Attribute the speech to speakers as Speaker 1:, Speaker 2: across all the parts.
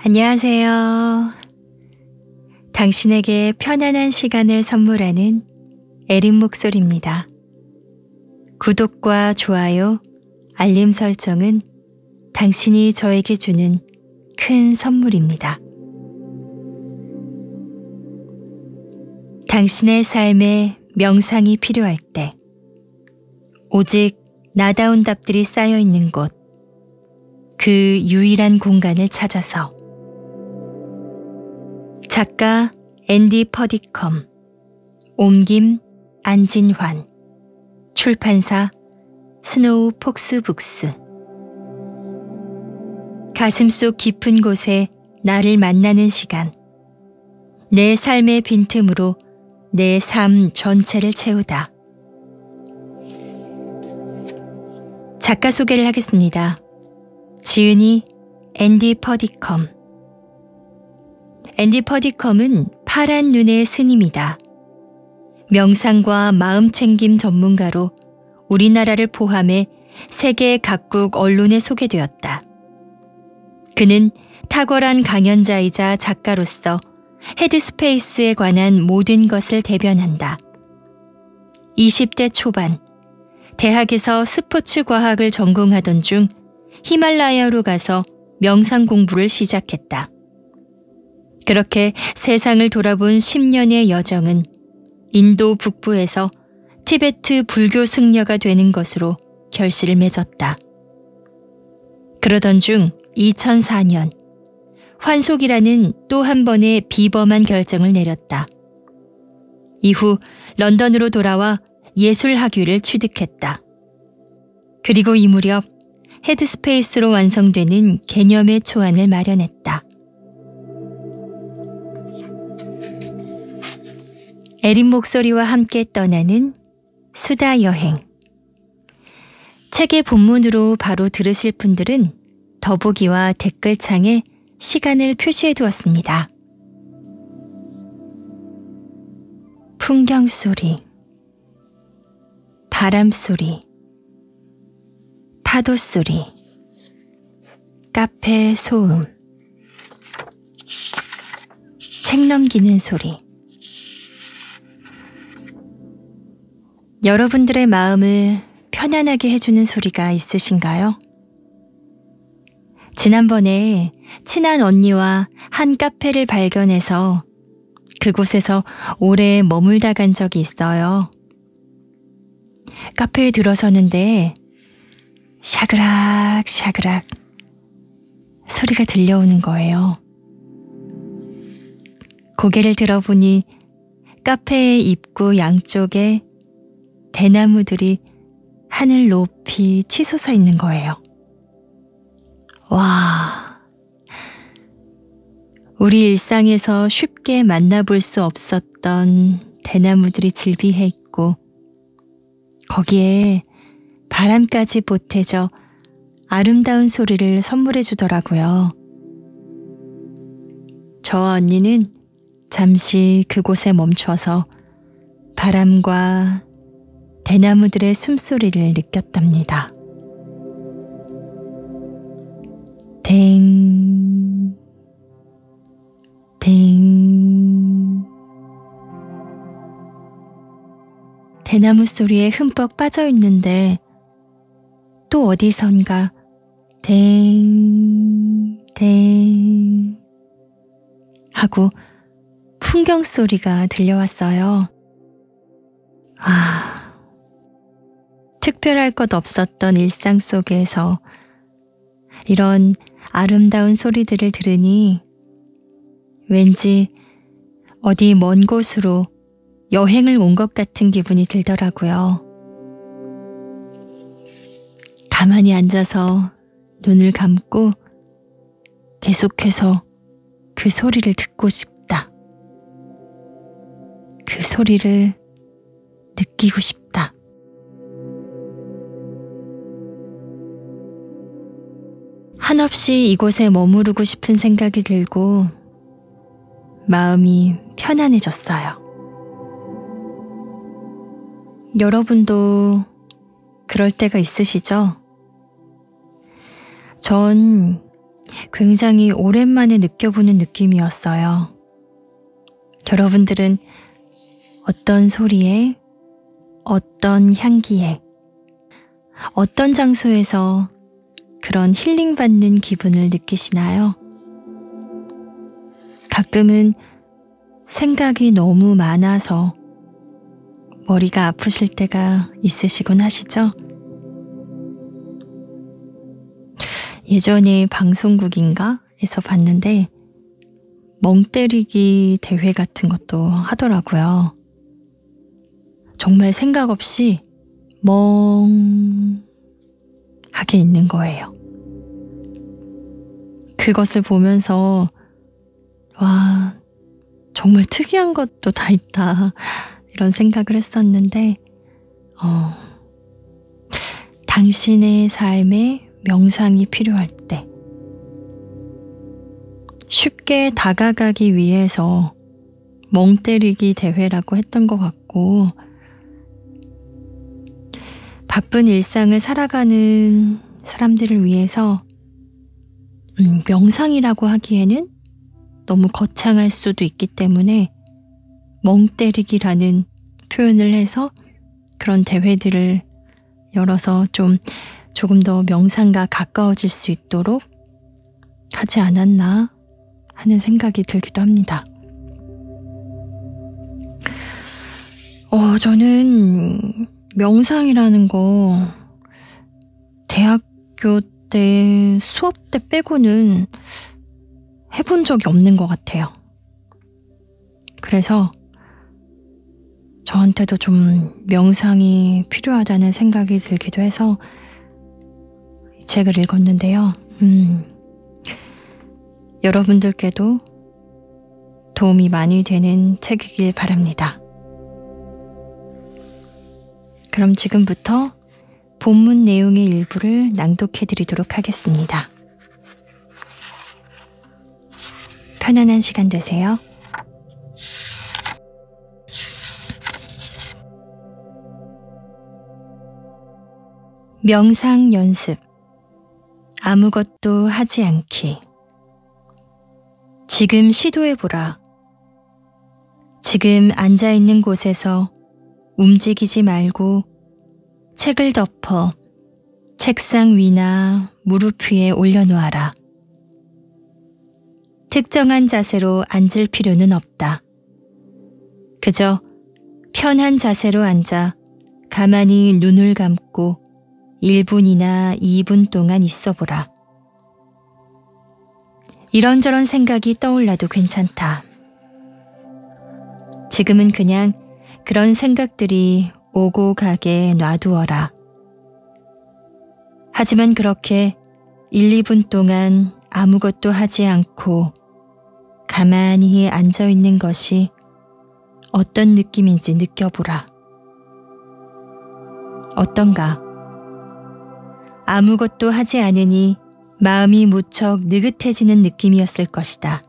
Speaker 1: 안녕하세요. 당신에게 편안한 시간을 선물하는 에린 목소리입니다. 구독과 좋아요, 알림 설정은 당신이 저에게 주는 큰 선물입니다. 당신의 삶에 명상이 필요할 때, 오직 나다운 답들이 쌓여 있는 곳, 그 유일한 공간을 찾아서 작가 앤디 퍼디컴, 옮김 안진환, 출판사 스노우 폭스북스. 가슴 속 깊은 곳에 나를 만나는 시간. 내 삶의 빈틈으로 내 삶 전체를 채우다. 작가 소개를 하겠습니다. 지은이 앤디 퍼디컴. 앤디 퍼디컴은 파란 눈의 스님이다. 명상과 마음 챙김 전문가로 우리나라를 포함해 세계 각국 언론에 소개되었다. 그는 탁월한 강연자이자 작가로서 헤드스페이스에 관한 모든 것을 대변한다. 20대 초반, 대학에서 스포츠 과학을 전공하던 중 히말라야로 가서 명상 공부를 시작했다. 그렇게 세상을 돌아본 10년의 여정은 인도 북부에서 티베트 불교 승려가 되는 것으로 결실을 맺었다. 그러던 중 2004년 환속이라는 또 한 번의 비범한 결정을 내렸다. 이후 런던으로 돌아와 예술 학위를 취득했다. 그리고 이 무렵 헤드스페이스로 완성되는 개념의 초안을 마련했다. 에린 목소리와 함께 떠나는 수다 여행. 책의 본문으로 바로 들으실 분들은 더보기와 댓글창에 시간을 표시해 두었습니다. 풍경 소리, 바람 소리, 파도 소리, 카페 소음, 책 넘기는 소리. 여러분들의 마음을 편안하게 해주는 소리가 있으신가요? 지난번에 친한 언니와 한 카페를 발견해서 그곳에서 오래 머물다 간 적이 있어요. 카페에 들어서는데 샤그락 샤그락 소리가 들려오는 거예요. 고개를 들어보니 카페의 입구 양쪽에 대나무들이 하늘 높이 치솟아 있는 거예요. 와, 우리 일상에서 쉽게 만나볼 수 없었던 대나무들이 질비해 있고, 거기에 바람까지 보태져 아름다운 소리를 선물해 주더라고요. 저 언니는 잠시 그곳에 멈춰서 바람과 대나무들의 숨소리를 느꼈답니다. 댕, 댕. 대나무 소리에 흠뻑 빠져 있는데 또 어디선가 댕, 댕 하고 풍경 소리가 들려왔어요. 아, 특별할 것 없었던 일상 속에서 이런 아름다운 소리들을 들으니 왠지 어디 먼 곳으로 여행을 온 것 같은 기분이 들더라고요. 가만히 앉아서 눈을 감고 계속해서 그 소리를 듣고 싶다. 그 소리를 느끼고 싶다. 한없이 이곳에 머무르고 싶은 생각이 들고 마음이 편안해졌어요. 여러분도 그럴 때가 있으시죠? 전 굉장히 오랜만에 느껴보는 느낌이었어요. 여러분들은 어떤 소리에, 어떤 향기에, 어떤 장소에서 그런 힐링받는 기분을 느끼시나요? 가끔은 생각이 너무 많아서 머리가 아프실 때가 있으시곤 하시죠? 예전에 방송국인가에서 봤는데 멍 때리기 대회 같은 것도 하더라고요. 정말 생각 없이 멍 하게 있는 거예요. 그것을 보면서, 와, 정말 특이한 것도 다 있다. 이런 생각을 했었는데, 어, 당신의 삶에 명상이 필요할 때, 쉽게 다가가기 위해서 멍 때리기 대회라고 했던 것 같고, 바쁜 일상을 살아가는 사람들을 위해서 음, 명상이라고 하기에는 너무 거창할 수도 있기 때문에 멍 때리기라는 표현을 해서 그런 대회들을 열어서 좀 조금 더 명상과 가까워질 수 있도록 하지 않았나 하는 생각이 들기도 합니다. 어, 저는 명상이라는 거 대학교 때 수업 때 빼고는 해본 적이 없는 것 같아요. 그래서 저한테도 좀 명상이 필요하다는 생각이 들기도 해서 이 책을 읽었는데요. 음, 여러분들께도 도움이 많이 되는 책이길 바랍니다. 그럼 지금부터 본문 내용의 일부를 낭독해 드리도록 하겠습니다. 편안한 시간 되세요. 명상 연습. 아무것도 하지 않기. 지금 시도해보라. 지금 앉아있는 곳에서 움직이지 말고 책을 덮어 책상 위나 무릎 위에 올려놓아라. 특정한 자세로 앉을 필요는 없다. 그저 편한 자세로 앉아 가만히 눈을 감고 1분이나 2분 동안 있어 보라. 이런저런 생각이 떠올라도 괜찮다. 지금은 그냥 그런 생각들이 오고 가게 놔두어라. 하지만 그렇게 1, 2분 동안 아무것도 하지 않고 가만히 앉아 있는 것이 어떤 느낌인지 느껴보라. 어떤가? 아무것도 하지 않으니 마음이 무척 느긋해지는 느낌이었을 것이다.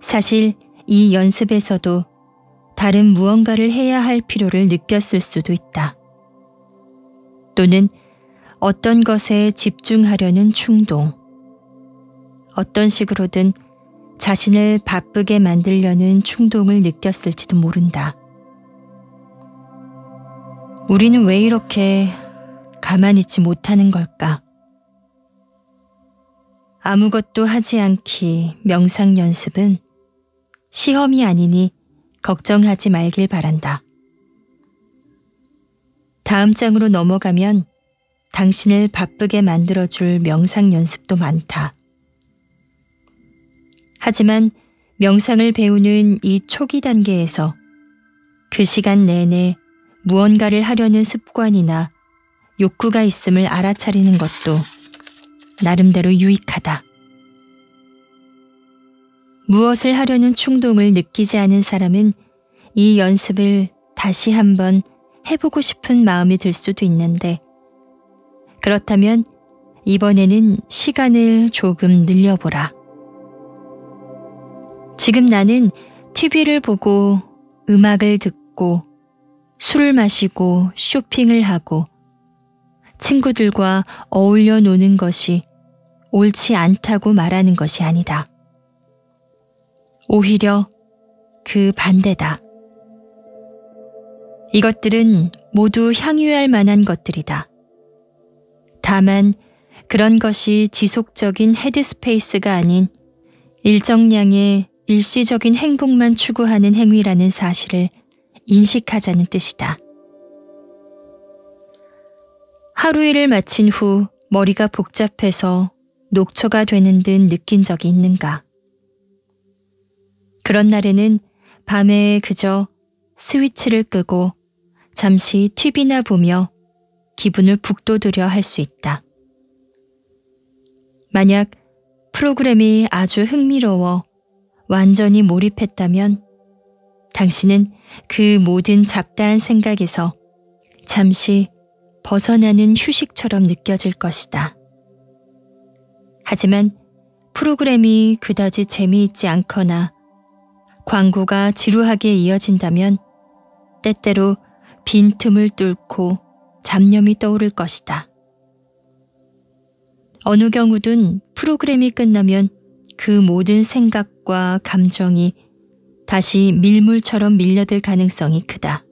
Speaker 1: 사실 이 연습에서도 다른 무언가를 해야 할 필요를 느꼈을 수도 있다. 또는 어떤 것에 집중하려는 충동, 어떤 식으로든 자신을 바쁘게 만들려는 충동을 느꼈을지도 모른다. 우리는 왜 이렇게 가만히 있지 못하는 걸까? 아무것도 하지 않기 명상 연습은 시험이 아니니 걱정하지 말길 바란다. 다음 장으로 넘어가면 당신을 바쁘게 만들어줄 명상 연습도 많다. 하지만 명상을 배우는 이 초기 단계에서 그 시간 내내 무언가를 하려는 습관이나 욕구가 있음을 알아차리는 것도 나름대로 유익하다. 무엇을 하려는 충동을 느끼지 않은 사람은 이 연습을 다시 한번 해보고 싶은 마음이 들 수도 있는데, 그렇다면 이번에는 시간을 조금 늘려보라. 지금 나는 TV를 보고 음악을 듣고 술을 마시고 쇼핑을 하고 친구들과 어울려 노는 것이 옳지 않다고 말하는 것이 아니다. 오히려 그 반대다. 이것들은 모두 향유할 만한 것들이다. 다만 그런 것이 지속적인 헤드스페이스가 아닌 일정량의 일시적인 행복만 추구하는 행위라는 사실을 인식하자는 뜻이다. 하루 일을 마친 후 머리가 복잡해서 녹초가 되는 듯 느낀 적이 있는가? 그런 날에는 밤에 그저 스위치를 끄고 잠시 TV나 보며 기분을 북돋으려 할 수 있다. 만약 프로그램이 아주 흥미로워 완전히 몰입했다면 당신은 그 모든 잡다한 생각에서 잠시 벗어나는 휴식처럼 느껴질 것이다. 하지만 프로그램이 그다지 재미있지 않거나 광고가 지루하게 이어진다면 때때로 빈틈을 뚫고 잡념이 떠오를 것이다. 어느 경우든 프로그램이 끝나면 그 모든 생각과 감정이 다시 밀물처럼 밀려들 가능성이 크다.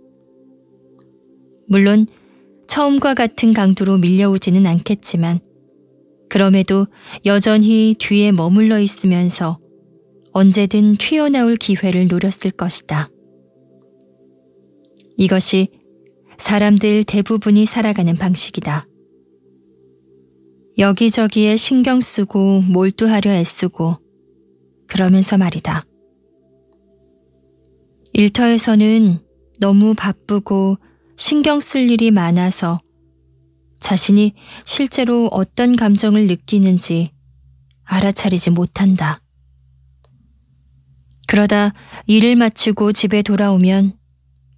Speaker 1: 물론 처음과 같은 강도로 밀려오지는 않겠지만 그럼에도 여전히 뒤에 머물러 있으면서 언제든 튀어나올 기회를 노렸을 것이다. 이것이 사람들 대부분이 살아가는 방식이다. 여기저기에 신경 쓰고 몰두하려 애쓰고 그러면서 말이다. 일터에서는 너무 바쁘고 신경 쓸 일이 많아서 자신이 실제로 어떤 감정을 느끼는지 알아차리지 못한다. 그러다 일을 마치고 집에 돌아오면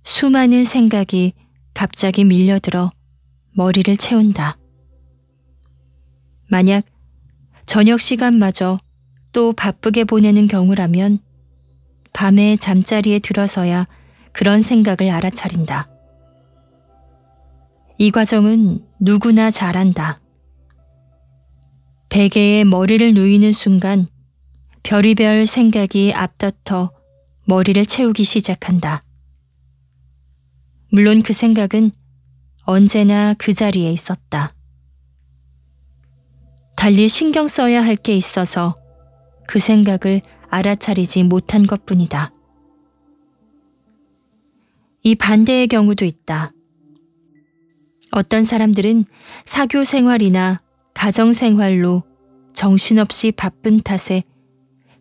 Speaker 1: 수많은 생각이 갑자기 밀려들어 머리를 채운다. 만약 저녁 시간마저 또 바쁘게 보내는 경우라면 밤에 잠자리에 들어서야 그런 생각을 알아차린다. 이 과정은 누구나 잘한다. 베개에 머리를 누이는 순간 별의별 생각이 앞다퉈 머리를 채우기 시작한다. 물론 그 생각은 언제나 그 자리에 있었다. 달리 신경 써야 할 게 있어서 그 생각을 알아차리지 못한 것 뿐이다. 이 반대의 경우도 있다. 어떤 사람들은 사교 생활이나 가정 생활로 정신없이 바쁜 탓에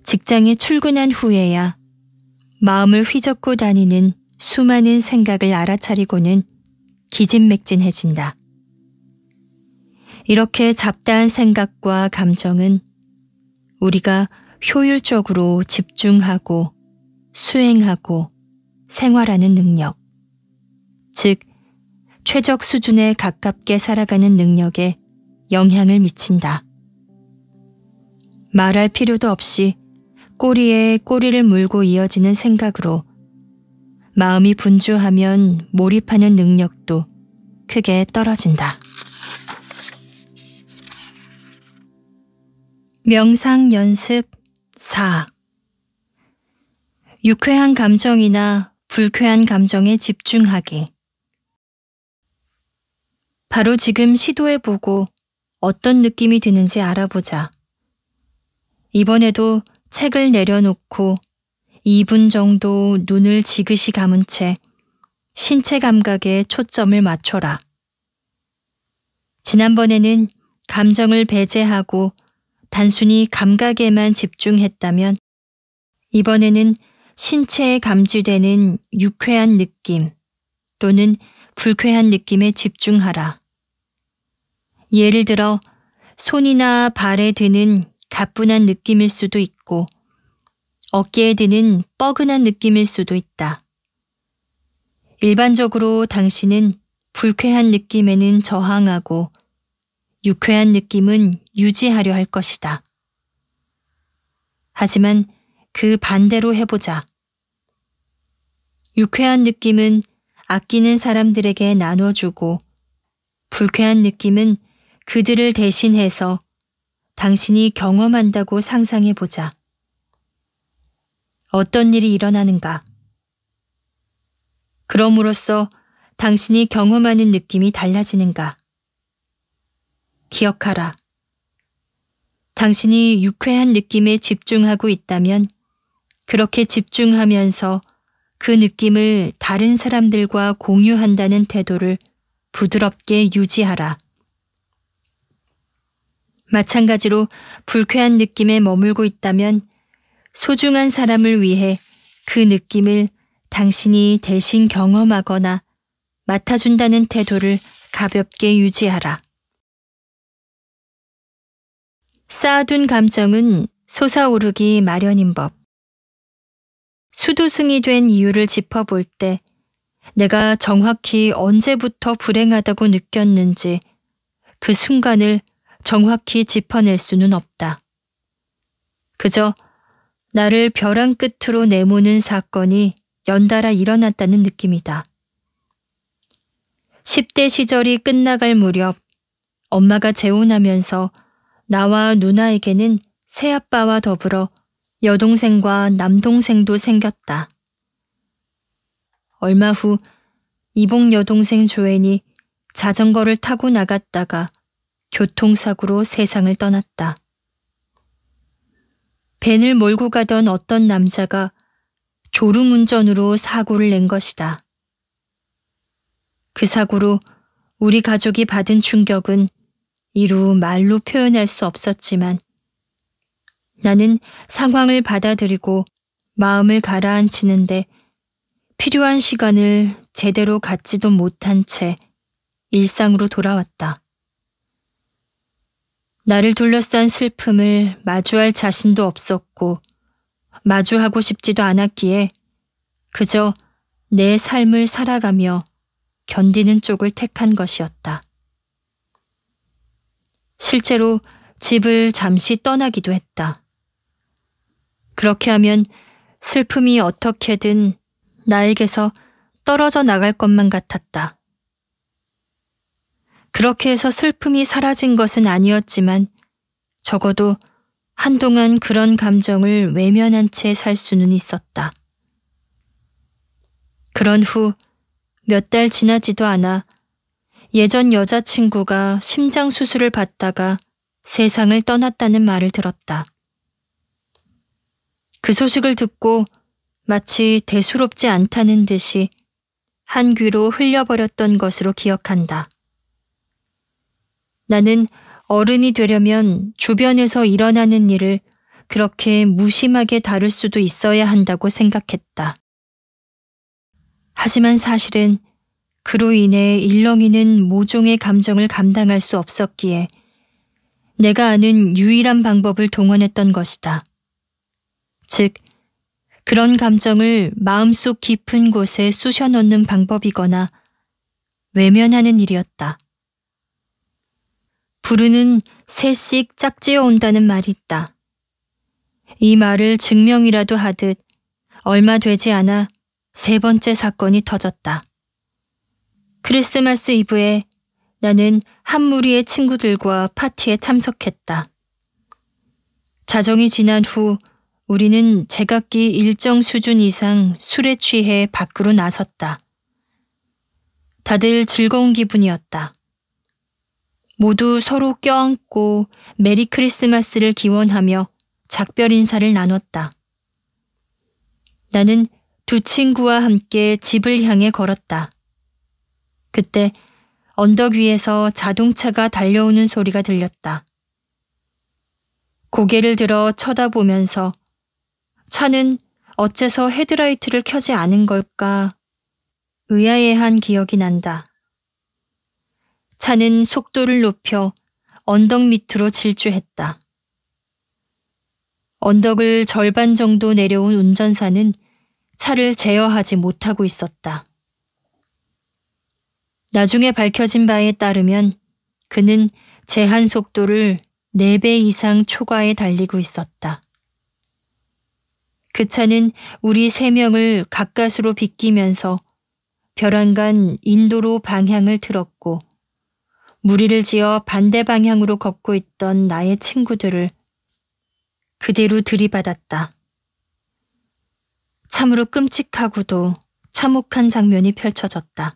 Speaker 1: 직장에 출근한 후에야 마음을 휘젓고 다니는 수많은 생각을 알아차리고는 기진맥진해진다. 이렇게 잡다한 생각과 감정은 우리가 효율적으로 집중하고 수행하고 생활하는 능력, 즉, 최적 수준에 가깝게 살아가는 능력에 영향을 미친다. 말할 필요도 없이 꼬리에 꼬리를 물고 이어지는 생각으로 마음이 분주하면 몰입하는 능력도 크게 떨어진다. 명상 연습 4. 유쾌한 감정이나 불쾌한 감정에 집중하기. 바로 지금 시도해보고 어떤 느낌이 드는지 알아보자. 이번에도 책을 내려놓고 2분 정도 눈을 지그시 감은 채 신체 감각에 초점을 맞춰라. 지난번에는 감정을 배제하고 단순히 감각에만 집중했다면 이번에는 신체에 감지되는 유쾌한 느낌 또는 불쾌한 느낌에 집중하라. 예를 들어 손이나 발에 드는 가뿐한 느낌일 수도 있고 같고 어깨에 드는 뻐근한 느낌일 수도 있다. 일반적으로 당신은 불쾌한 느낌에는 저항하고 유쾌한 느낌은 유지하려 할 것이다. 하지만 그 반대로 해보자. 유쾌한 느낌은 아끼는 사람들에게 나눠주고 불쾌한 느낌은 그들을 대신해서 당신이 경험한다고 상상해 보자. 어떤 일이 일어나는가? 그럼으로써 당신이 경험하는 느낌이 달라지는가? 기억하라. 당신이 유쾌한 느낌에 집중하고 있다면 그렇게 집중하면서 그 느낌을 다른 사람들과 공유한다는 태도를 부드럽게 유지하라. 마찬가지로 불쾌한 느낌에 머물고 있다면 소중한 사람을 위해 그 느낌을 당신이 대신 경험하거나 맡아준다는 태도를 가볍게 유지하라. 쌓아둔 감정은 솟아오르기 마련인 법. 수도승이 된 이유를 짚어볼 때 내가 정확히 언제부터 불행하다고 느꼈는지 그 순간을 정확히 짚어낼 수는 없다. 그저 나를 벼랑 끝으로 내모는 사건이 연달아 일어났다는 느낌이다. 10대 시절이 끝나갈 무렵 엄마가 재혼하면서 나와 누나에게는 새아빠와 더불어 여동생과 남동생도 생겼다. 얼마 후이봉 여동생 조엔이 자전거를 타고 나갔다가 교통사고로 세상을 떠났다. 벤을 몰고 가던 어떤 남자가 졸음운전으로 사고를 낸 것이다. 그 사고로 우리 가족이 받은 충격은 이루 말로 표현할 수 없었지만 나는 상황을 받아들이고 마음을 가라앉히는데 필요한 시간을 제대로 갖지도 못한 채 일상으로 돌아왔다. 나를 둘러싼 슬픔을 마주할 자신도 없었고 마주하고 싶지도 않았기에 그저 내 삶을 살아가며 견디는 쪽을 택한 것이었다. 실제로 집을 잠시 떠나기도 했다. 그렇게 하면 슬픔이 어떻게든 나에게서 떨어져 나갈 것만 같았다. 그렇게 해서 슬픔이 사라진 것은 아니었지만 적어도 한동안 그런 감정을 외면한 채 살 수는 있었다. 그런 후 몇 달 지나지도 않아 예전 여자친구가 심장 수술을 받다가 세상을 떠났다는 말을 들었다. 그 소식을 듣고 마치 대수롭지 않다는 듯이 한 귀로 흘려버렸던 것으로 기억한다. 나는 어른이 되려면 주변에서 일어나는 일을 그렇게 무심하게 다룰 수도 있어야 한다고 생각했다. 하지만 사실은 그로 인해 일렁이는 모종의 감정을 감당할 수 없었기에 내가 아는 유일한 방법을 동원했던 것이다. 즉, 그런 감정을 마음속 깊은 곳에 쑤셔넣는 방법이거나 외면하는 일이었다. 부르는 새씩 짝지어 온다는 말이 있다. 이 말을 증명이라도 하듯 얼마 되지 않아 세 번째 사건이 터졌다. 크리스마스 이브에 나는 한 무리의 친구들과 파티에 참석했다. 자정이 지난 후 우리는 제각기 일정 수준 이상 술에 취해 밖으로 나섰다. 다들 즐거운 기분이었다. 모두 서로 껴안고 메리 크리스마스를 기원하며 작별 인사를 나눴다. 나는 두 친구와 함께 집을 향해 걸었다. 그때 언덕 위에서 자동차가 달려오는 소리가 들렸다. 고개를 들어 쳐다보면서 차는 어째서 헤드라이트를 켜지 않은 걸까 의아해한 기억이 난다. 차는 속도를 높여 언덕 밑으로 질주했다. 언덕을 절반 정도 내려온 운전사는 차를 제어하지 못하고 있었다. 나중에 밝혀진 바에 따르면 그는 제한 속도를 4배 이상 초과해 달리고 있었다. 그 차는 우리 세 명을 가까스로 비끼면서 벼랑간 인도로 방향을 틀었고 무리를 지어 반대 방향으로 걷고 있던 나의 친구들을 그대로 들이받았다. 참으로 끔찍하고도 참혹한 장면이 펼쳐졌다.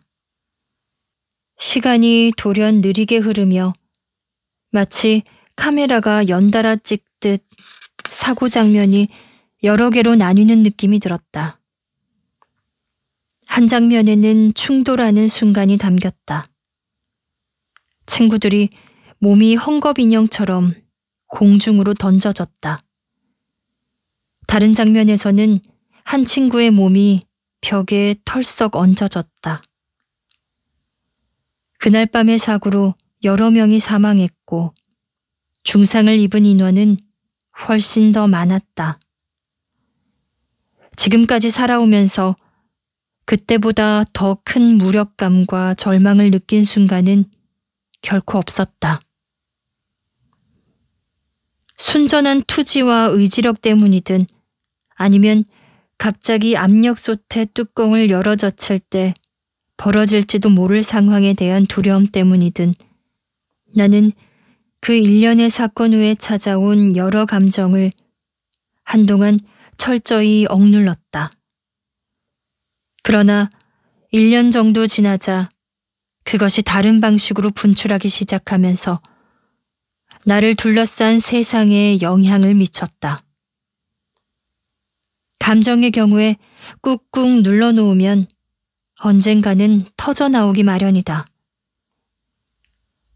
Speaker 1: 시간이 돌연 느리게 흐르며 마치 카메라가 연달아 찍듯 사고 장면이 여러 개로 나뉘는 느낌이 들었다. 한 장면에는 충돌하는 순간이 담겼다. 친구들이 몸이 헝겊 인형처럼 공중으로 던져졌다. 다른 장면에서는 한 친구의 몸이 벽에 털썩 얹어졌다. 그날 밤의 사고로 여러 명이 사망했고 중상을 입은 인원은 훨씬 더 많았다. 지금까지 살아오면서 그때보다 더 큰 무력감과 절망을 느낀 순간은 결코 없었다. 순전한 투지와 의지력 때문이든 아니면 갑자기 압력솥의 뚜껑을 열어 젖힐 때 벌어질지도 모를 상황에 대한 두려움 때문이든 나는 그 일련의 사건 후에 찾아온 여러 감정을 한동안 철저히 억눌렀다. 그러나 1년 정도 지나자 그것이 다른 방식으로 분출하기 시작하면서 나를 둘러싼 세상에 영향을 미쳤다. 감정의 경우에 꾹꾹 눌러놓으면 언젠가는 터져나오기 마련이다.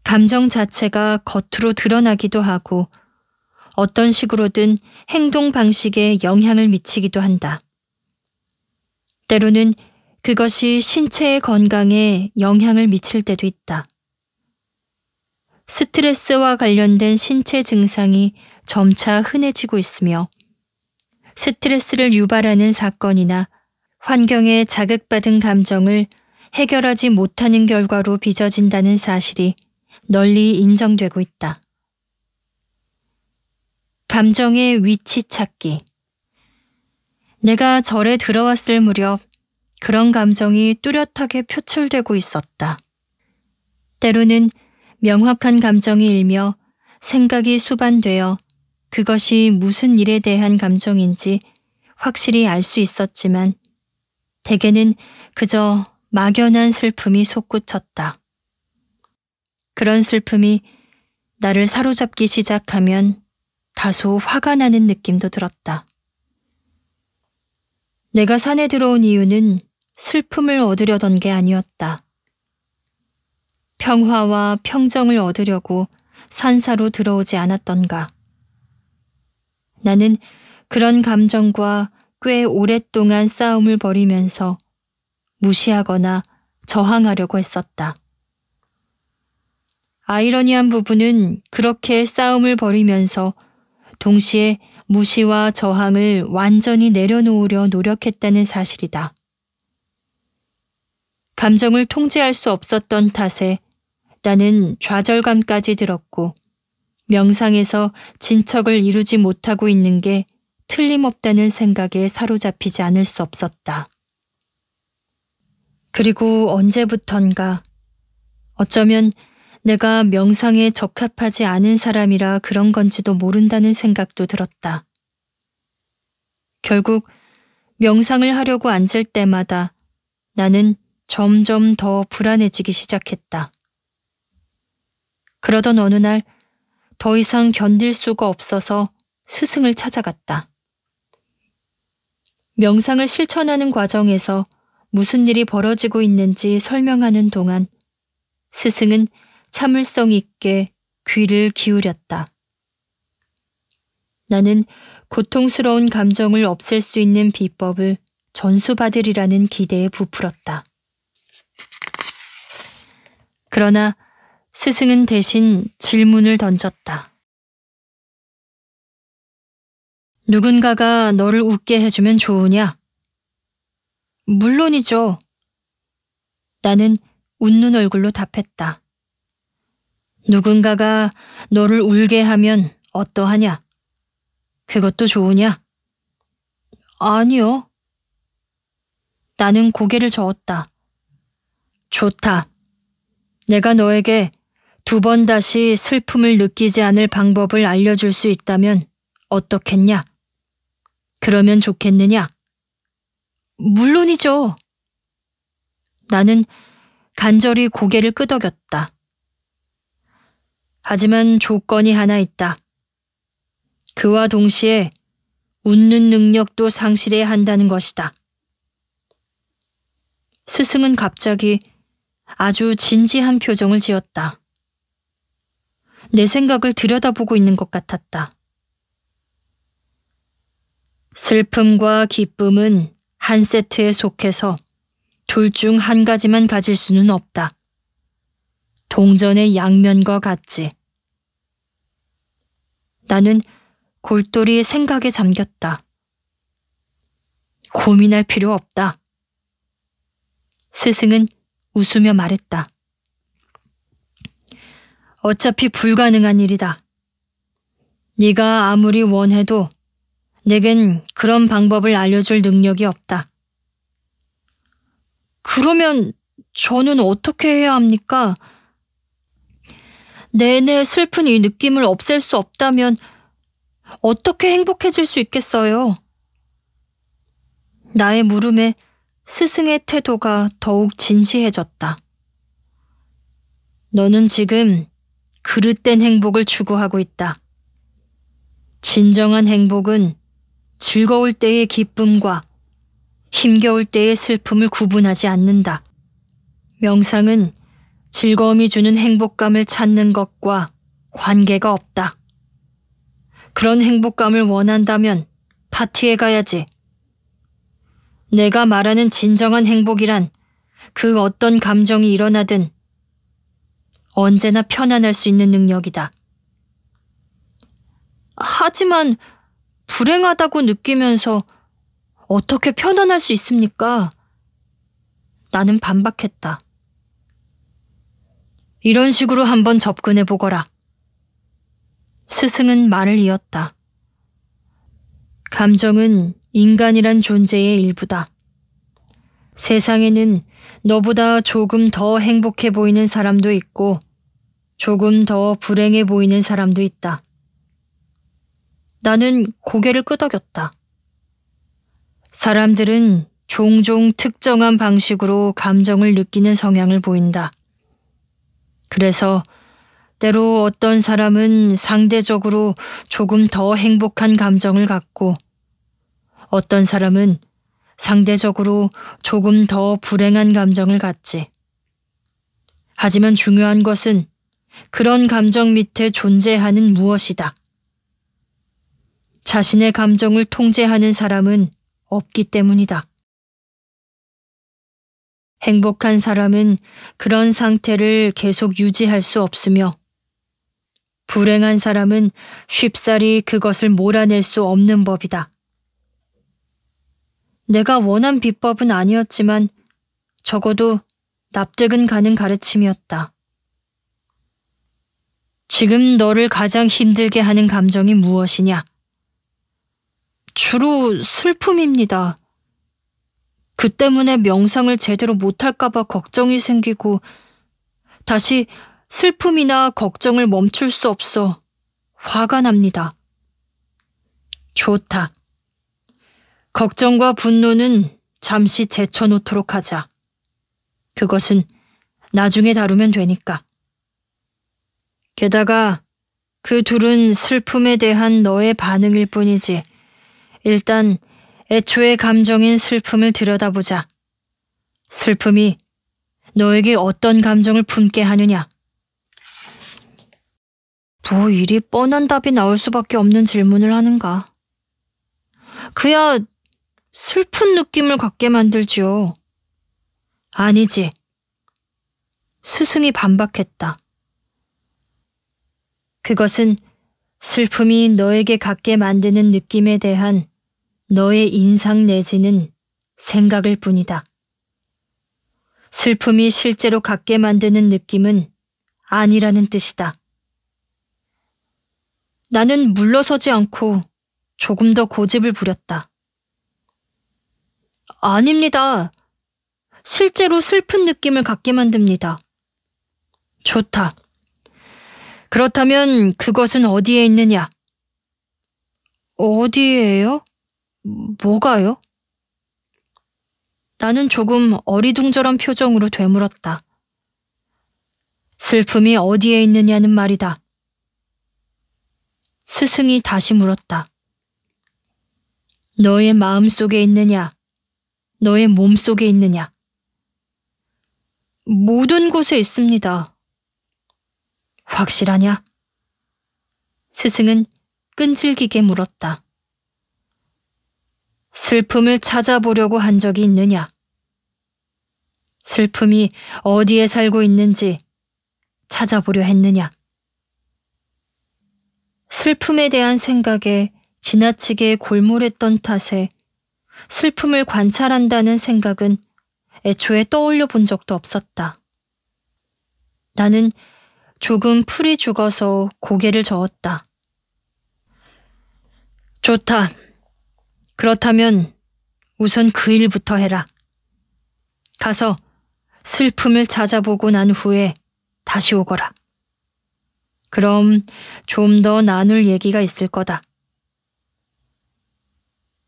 Speaker 1: 감정 자체가 겉으로 드러나기도 하고 어떤 식으로든 행동 방식에 영향을 미치기도 한다. 때로는 그것이 신체의 건강에 영향을 미칠 때도 있다. 스트레스와 관련된 신체 증상이 점차 흔해지고 있으며 스트레스를 유발하는 사건이나 환경에 자극받은 감정을 해결하지 못하는 결과로 빚어진다는 사실이 널리 인정되고 있다. 감정의 위치 찾기. 내가 절에 들어왔을 무렵 그런 감정이 뚜렷하게 표출되고 있었다. 때로는 명확한 감정이 일며 생각이 수반되어 그것이 무슨 일에 대한 감정인지 확실히 알 수 있었지만 대개는 그저 막연한 슬픔이 솟구쳤다. 그런 슬픔이 나를 사로잡기 시작하면 다소 화가 나는 느낌도 들었다. 내가 산에 들어온 이유는 슬픔을 얻으려던 게 아니었다. 평화와 평정을 얻으려고 산사로 들어오지 않았던가. 나는 그런 감정과 꽤 오랫동안 싸움을 벌이면서 무시하거나 저항하려고 했었다. 아이러니한 부분은 그렇게 싸움을 벌이면서 동시에 무시와 저항을 완전히 내려놓으려 노력했다는 사실이다. 감정을 통제할 수 없었던 탓에 나는 좌절감까지 들었고 명상에서 진척을 이루지 못하고 있는 게 틀림없다는 생각에 사로잡히지 않을 수 없었다. 그리고 언제부턴가 어쩌면 내가 명상에 적합하지 않은 사람이라 그런 건지도 모른다는 생각도 들었다. 결국 명상을 하려고 앉을 때마다 나는 점점 더 불안해지기 시작했다. 그러던 어느 날 더 이상 견딜 수가 없어서 스승을 찾아갔다. 명상을 실천하는 과정에서 무슨 일이 벌어지고 있는지 설명하는 동안 스승은 참을성 있게 귀를 기울였다. 나는 고통스러운 감정을 없앨 수 있는 비법을 전수받으리라는 기대에 부풀었다. 그러나 스승은 대신 질문을 던졌다. 누군가가 너를 웃게 해주면 좋으냐? 물론이죠. 나는 웃는 얼굴로 답했다. 누군가가 너를 울게 하면 어떠하냐? 그것도 좋으냐? 아니요. 나는 고개를 저었다. 좋다. 내가 너에게 두 번 다시 슬픔을 느끼지 않을 방법을 알려줄 수 있다면 어떻겠냐? 그러면 좋겠느냐? 물론이죠. 나는 간절히 고개를 끄덕였다. 하지만 조건이 하나 있다. 그와 동시에 웃는 능력도 상실해야 한다는 것이다. 스승은 갑자기 아주 진지한 표정을 지었다. 내 생각을 들여다보고 있는 것 같았다. 슬픔과 기쁨은 한 세트에 속해서 둘 중 한 가지만 가질 수는 없다. 동전의 양면과 같지. 나는 골똘히 생각에 잠겼다. 고민할 필요 없다. 스승은 웃으며 말했다. 어차피 불가능한 일이다. 네가 아무리 원해도 내겐 그런 방법을 알려줄 능력이 없다. 그러면 저는 어떻게 해야 합니까? 내내 슬픈 이 느낌을 없앨 수 없다면 어떻게 행복해질 수 있겠어요? 나의 물음에 스승의 태도가 더욱 진지해졌다. 너는 지금 그릇된 행복을 추구하고 있다. 진정한 행복은 즐거울 때의 기쁨과 힘겨울 때의 슬픔을 구분하지 않는다. 명상은 즐거움이 주는 행복감을 찾는 것과 관계가 없다. 그런 행복감을 원한다면 파티에 가야지. 내가 말하는 진정한 행복이란 그 어떤 감정이 일어나든 언제나 편안할 수 있는 능력이다. 하지만 불행하다고 느끼면서 어떻게 편안할 수 있습니까? 나는 반박했다. 이런 식으로 한번 접근해 보거라. 스승은 말을 이었다. 감정은 인간이란 존재의 일부다. 세상에는 너보다 조금 더 행복해 보이는 사람도 있고 조금 더 불행해 보이는 사람도 있다. 나는 고개를 끄덕였다. 사람들은 종종 특정한 방식으로 감정을 느끼는 성향을 보인다. 그래서 때로 어떤 사람은 상대적으로 조금 더 행복한 감정을 갖고 어떤 사람은 상대적으로 조금 더 불행한 감정을 갖지. 하지만 중요한 것은 그런 감정 밑에 존재하는 무엇이다. 자신의 감정을 통제하는 사람은 없기 때문이다. 행복한 사람은 그런 상태를 계속 유지할 수 없으며 불행한 사람은 쉽사리 그것을 몰아낼 수 없는 법이다. 내가 원한 비법은 아니었지만 적어도 납득은 가는 가르침이었다. 지금 너를 가장 힘들게 하는 감정이 무엇이냐? 주로 슬픔입니다. 그 때문에 명상을 제대로 못할까봐 걱정이 생기고 다시 슬픔이나 걱정을 멈출 수 없어 화가 납니다. 좋다. 걱정과 분노는 잠시 제쳐놓도록 하자. 그것은 나중에 다루면 되니까. 게다가 그 둘은 슬픔에 대한 너의 반응일 뿐이지. 일단 애초에 감정인 슬픔을 들여다보자. 슬픔이 너에게 어떤 감정을 품게 하느냐. 뭐 이리 뻔한 답이 나올 수밖에 없는 질문을 하는가. 그야 슬픈 느낌을 갖게 만들지요. 아니지. 스승이 반박했다. 그것은 슬픔이 너에게 갖게 만드는 느낌에 대한 너의 인상 내지는 생각일 뿐이다. 슬픔이 실제로 갖게 만드는 느낌은 아니라는 뜻이다. 나는 물러서지 않고 조금 더 고집을 부렸다. 아닙니다. 실제로 슬픈 느낌을 갖게 만듭니다. 좋다. 그렇다면 그것은 어디에 있느냐? 어디에요? 뭐가요? 나는 조금 어리둥절한 표정으로 되물었다. 슬픔이 어디에 있느냐는 말이다. 스승이 다시 물었다. 너의 마음 속에 있느냐? 너의 몸 속에 있느냐? 모든 곳에 있습니다. 확실하냐? 스승은 끈질기게 물었다. 슬픔을 찾아보려고 한 적이 있느냐? 슬픔이 어디에 살고 있는지 찾아보려 했느냐? 슬픔에 대한 생각에 지나치게 골몰했던 탓에 슬픔을 관찰한다는 생각은 애초에 떠올려 본 적도 없었다. 나는 조금 풀이 죽어서 고개를 저었다. 좋다. 그렇다면 우선 그 일부터 해라. 가서 슬픔을 찾아보고 난 후에 다시 오거라. 그럼 좀 더 나눌 얘기가 있을 거다.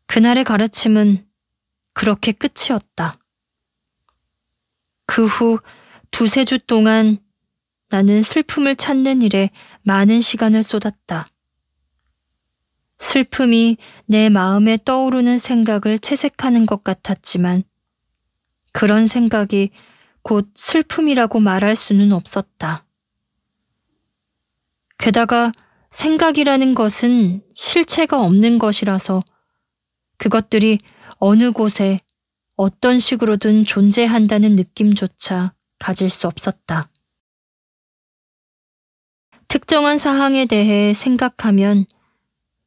Speaker 1: 그날의 가르침은 그렇게 끝이었다. 그 후 두세 주 동안 나는 슬픔을 찾는 일에 많은 시간을 쏟았다. 슬픔이 내 마음에 떠오르는 생각을 채색하는 것 같았지만 그런 생각이 곧 슬픔이라고 말할 수는 없었다. 게다가 생각이라는 것은 실체가 없는 것이라서 그것들이 어느 곳에 어떤 식으로든 존재한다는 느낌조차 가질 수 없었다. 특정한 사항에 대해 생각하면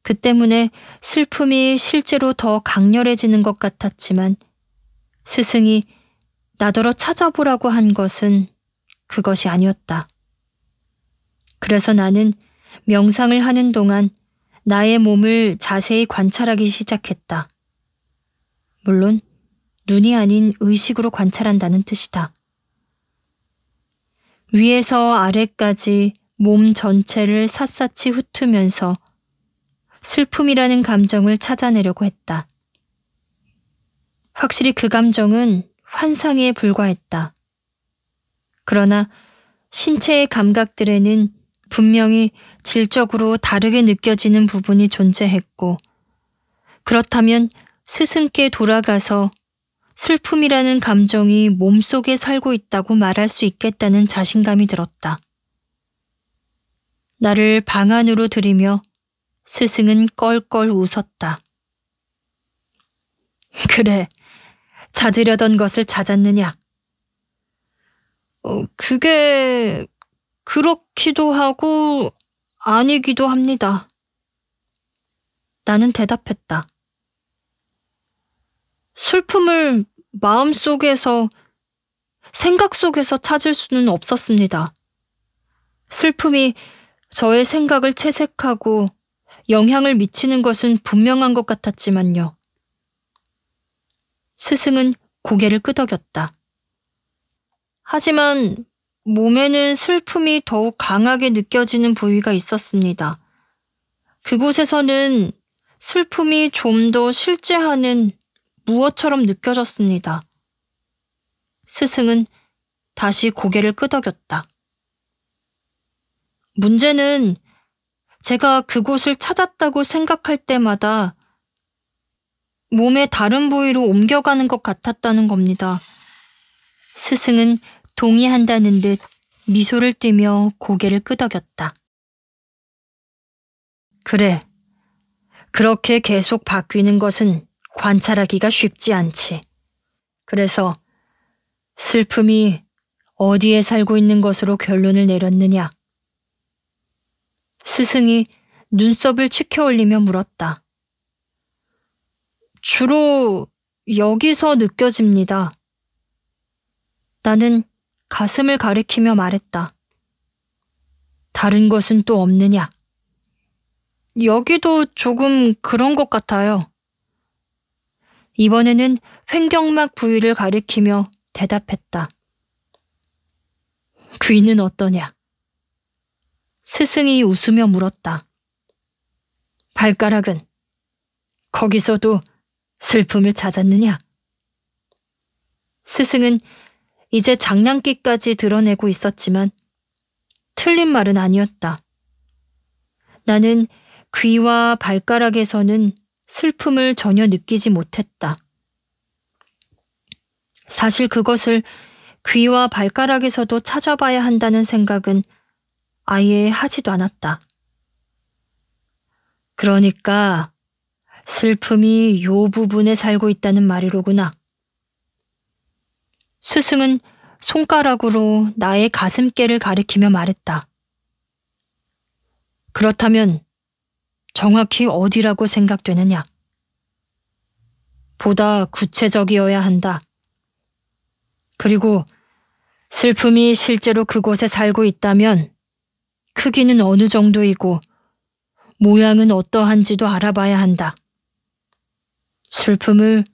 Speaker 1: 그 때문에 슬픔이 실제로 더 강렬해지는 것 같았지만 스승이 나더러 찾아보라고 한 것은 그것이 아니었다. 그래서 나는 명상을 하는 동안 나의 몸을 자세히 관찰하기 시작했다. 물론 눈이 아닌 의식으로 관찰한다는 뜻이다. 위에서 아래까지 몸 전체를 샅샅이 훑으면서 슬픔이라는 감정을 찾아내려고 했다. 확실히 그 감정은 환상에 불과했다. 그러나 신체의 감각들에는 분명히 질적으로 다르게 느껴지는 부분이 존재했고, 그렇다면 스승께 돌아가서 슬픔이라는 감정이 몸속에 살고 있다고 말할 수 있겠다는 자신감이 들었다. 나를 방 안으로 들이며 스승은 껄껄 웃었다. 그래, 찾으려던 것을 찾았느냐? 어, 그게 그렇기도 하고 아니기도 합니다. 나는 대답했다. 슬픔을 마음 속에서, 생각 속에서 찾을 수는 없었습니다. 슬픔이 저의 생각을 채색하고 영향을 미치는 것은 분명한 것 같았지만요. 스승은 고개를 끄덕였다. 하지만 몸에는 슬픔이 더욱 강하게 느껴지는 부위가 있었습니다. 그곳에서는 슬픔이 좀 더 실제하는 무엇처럼 느껴졌습니다. 스승은 다시 고개를 끄덕였다. 문제는 제가 그곳을 찾았다고 생각할 때마다 몸의 다른 부위로 옮겨가는 것 같았다는 겁니다. 스승은 동의한다는 듯 미소를 띠며 고개를 끄덕였다. 그래. 그렇게 계속 바뀌는 것은 관찰하기가 쉽지 않지. 그래서 슬픔이 어디에 살고 있는 것으로 결론을 내렸느냐. 스승이 눈썹을 치켜 올리며 물었다. 주로 여기서 느껴집니다. 나는 가슴을 가리키며 말했다. 다른 것은 또 없느냐? 여기도 조금 그런 것 같아요. 이번에는 횡격막 부위를 가리키며 대답했다. 귀는 어떠냐? 스승이 웃으며 물었다. 발가락은 거기서도 슬픔을 찾았느냐? 스승은 이제 장난기까지 드러내고 있었지만 틀린 말은 아니었다. 나는 귀와 발가락에서는 슬픔을 전혀 느끼지 못했다. 사실 그것을 귀와 발가락에서도 찾아봐야 한다는 생각은 아예 하지도 않았다. 그러니까 슬픔이 요 부분에 살고 있다는 말이로구나. 스승은 손가락으로 나의 가슴께를 가리키며 말했다. 그렇다면 정확히 어디라고 생각되느냐? 보다 구체적이어야 한다. 그리고 슬픔이 실제로 그곳에 살고 있다면 크기는 어느 정도이고 모양은 어떠한지도 알아봐야 한다. 슬픔을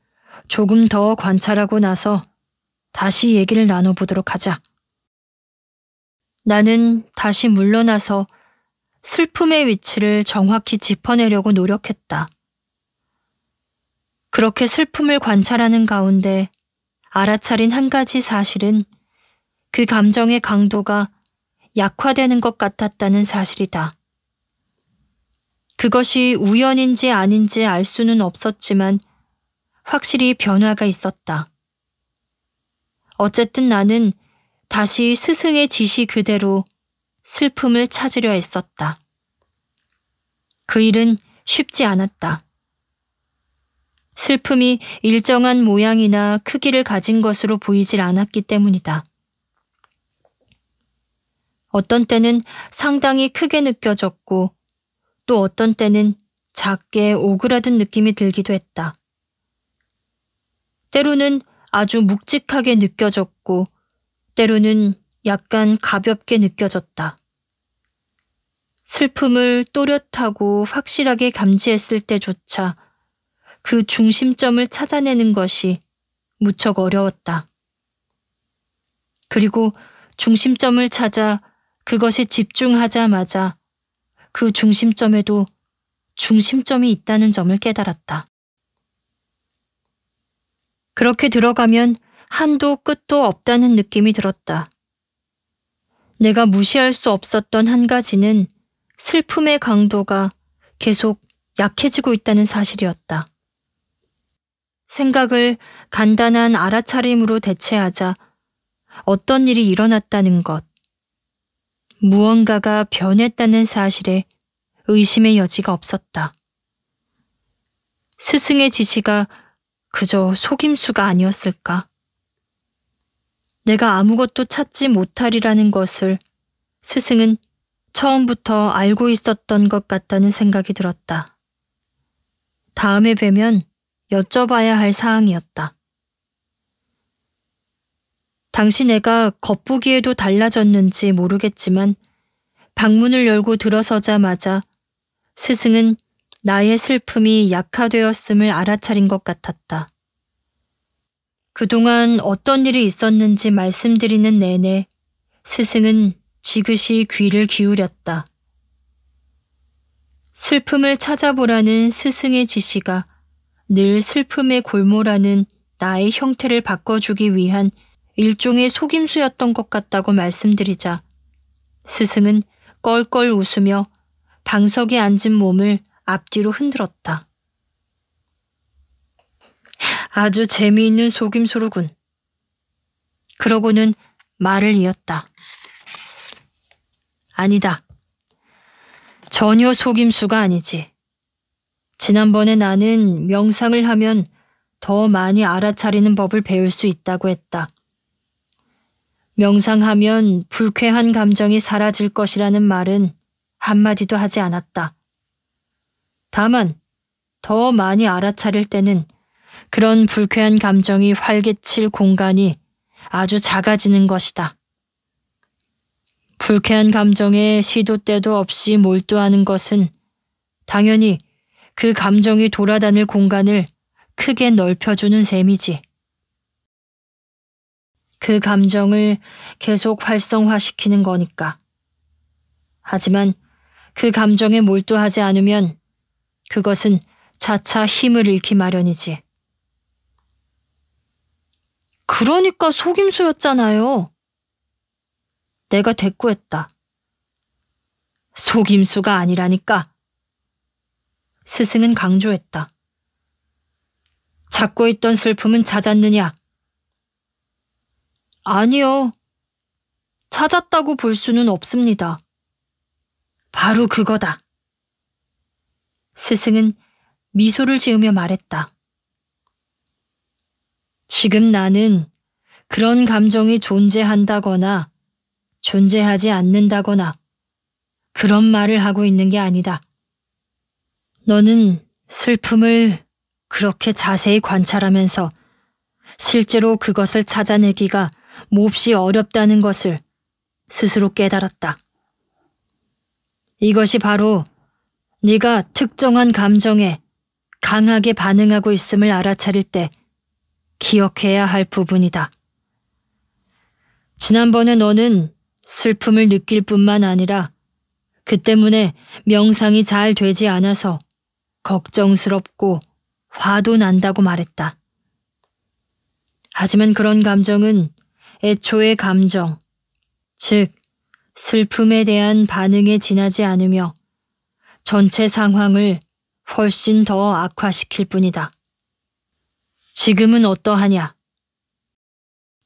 Speaker 1: 조금 더 관찰하고 나서 다시 얘기를 나눠보도록 하자. 나는 다시 물러나서 슬픔의 위치를 정확히 짚어내려고 노력했다. 그렇게 슬픔을 관찰하는 가운데 알아차린 한 가지 사실은 그 감정의 강도가 약화되는 것 같았다는 사실이다. 그것이 우연인지 아닌지 알 수는 없었지만 확실히 변화가 있었다. 어쨌든 나는 다시 스승의 지시 그대로 슬픔을 찾으려 했었다. 그 일은 쉽지 않았다. 슬픔이 일정한 모양이나 크기를 가진 것으로 보이질 않았기 때문이다. 어떤 때는 상당히 크게 느껴졌고 또 어떤 때는 작게 오그라든 느낌이 들기도 했다. 때로는 아주 묵직하게 느껴졌고 때로는 약간 가볍게 느껴졌다. 슬픔을 또렷하고 확실하게 감지했을 때조차 그 중심점을 찾아내는 것이 무척 어려웠다. 그리고 중심점을 찾아 그것에 집중하자마자 그 중심점에도 중심점이 있다는 점을 깨달았다. 그렇게 들어가면 한도 끝도 없다는 느낌이 들었다. 내가 무시할 수 없었던 한 가지는 슬픔의 강도가 계속 약해지고 있다는 사실이었다. 생각을 간단한 알아차림으로 대체하자 어떤 일이 일어났다는 것, 무언가가 변했다는 사실에 의심의 여지가 없었다. 스승의 지시가 그저 속임수가 아니었을까. 내가 아무것도 찾지 못하리라는 것을 스승은 처음부터 알고 있었던 것 같다는 생각이 들었다. 다음에 뵈면 여쭤봐야 할 사항이었다. 당신 내가 겉보기에도 달라졌는지 모르겠지만 방문을 열고 들어서자마자 스승은 나의 슬픔이 약화되었음을 알아차린 것 같았다. 그동안 어떤 일이 있었는지 말씀드리는 내내 스승은 지그시 귀를 기울였다. 슬픔을 찾아보라는 스승의 지시가 늘 슬픔의 골모라는 나의 형태를 바꿔주기 위한 일종의 속임수였던 것 같다고 말씀드리자 스승은 껄껄 웃으며 방석에 앉은 몸을 앞뒤로 흔들었다. 아주 재미있는 속임수로군. 그러고는 말을 이었다. 아니다. 전혀 속임수가 아니지. 지난번에 나는 명상을 하면 더 많이 알아차리는 법을 배울 수 있다고 했다. 명상하면 불쾌한 감정이 사라질 것이라는 말은 한마디도 하지 않았다. 다만 더 많이 알아차릴 때는 그런 불쾌한 감정이 활개칠 공간이 아주 작아지는 것이다. 불쾌한 감정에 시도 때도 없이 몰두하는 것은 당연히 그 감정이 돌아다닐 공간을 크게 넓혀주는 셈이지. 그 감정을 계속 활성화시키는 거니까. 하지만 그 감정에 몰두하지 않으면 그것은 차차 힘을 잃기 마련이지. 그러니까 속임수였잖아요. 내가 대꾸했다. 속임수가 아니라니까. 스승은 강조했다. 잡고 있던 슬픔은 찾았느냐? 아니요. 찾았다고 볼 수는 없습니다. 바로 그거다. 스승은 미소를 지으며 말했다. 지금 나는 그런 감정이 존재한다거나 존재하지 않는다거나 그런 말을 하고 있는 게 아니다. 너는 슬픔을 그렇게 자세히 관찰하면서 실제로 그것을 찾아내기가 몹시 어렵다는 것을 스스로 깨달았다. 이것이 바로 네가 특정한 감정에 강하게 반응하고 있음을 알아차릴 때 기억해야 할 부분이다. 지난번에 너는 슬픔을 느낄 뿐만 아니라 그 때문에 명상이 잘 되지 않아서 걱정스럽고 화도 난다고 말했다. 하지만 그런 감정은 애초의 감정, 즉, 슬픔에 대한 반응에 지나지 않으며 전체 상황을 훨씬 더 악화시킬 뿐이다. 지금은 어떠하냐?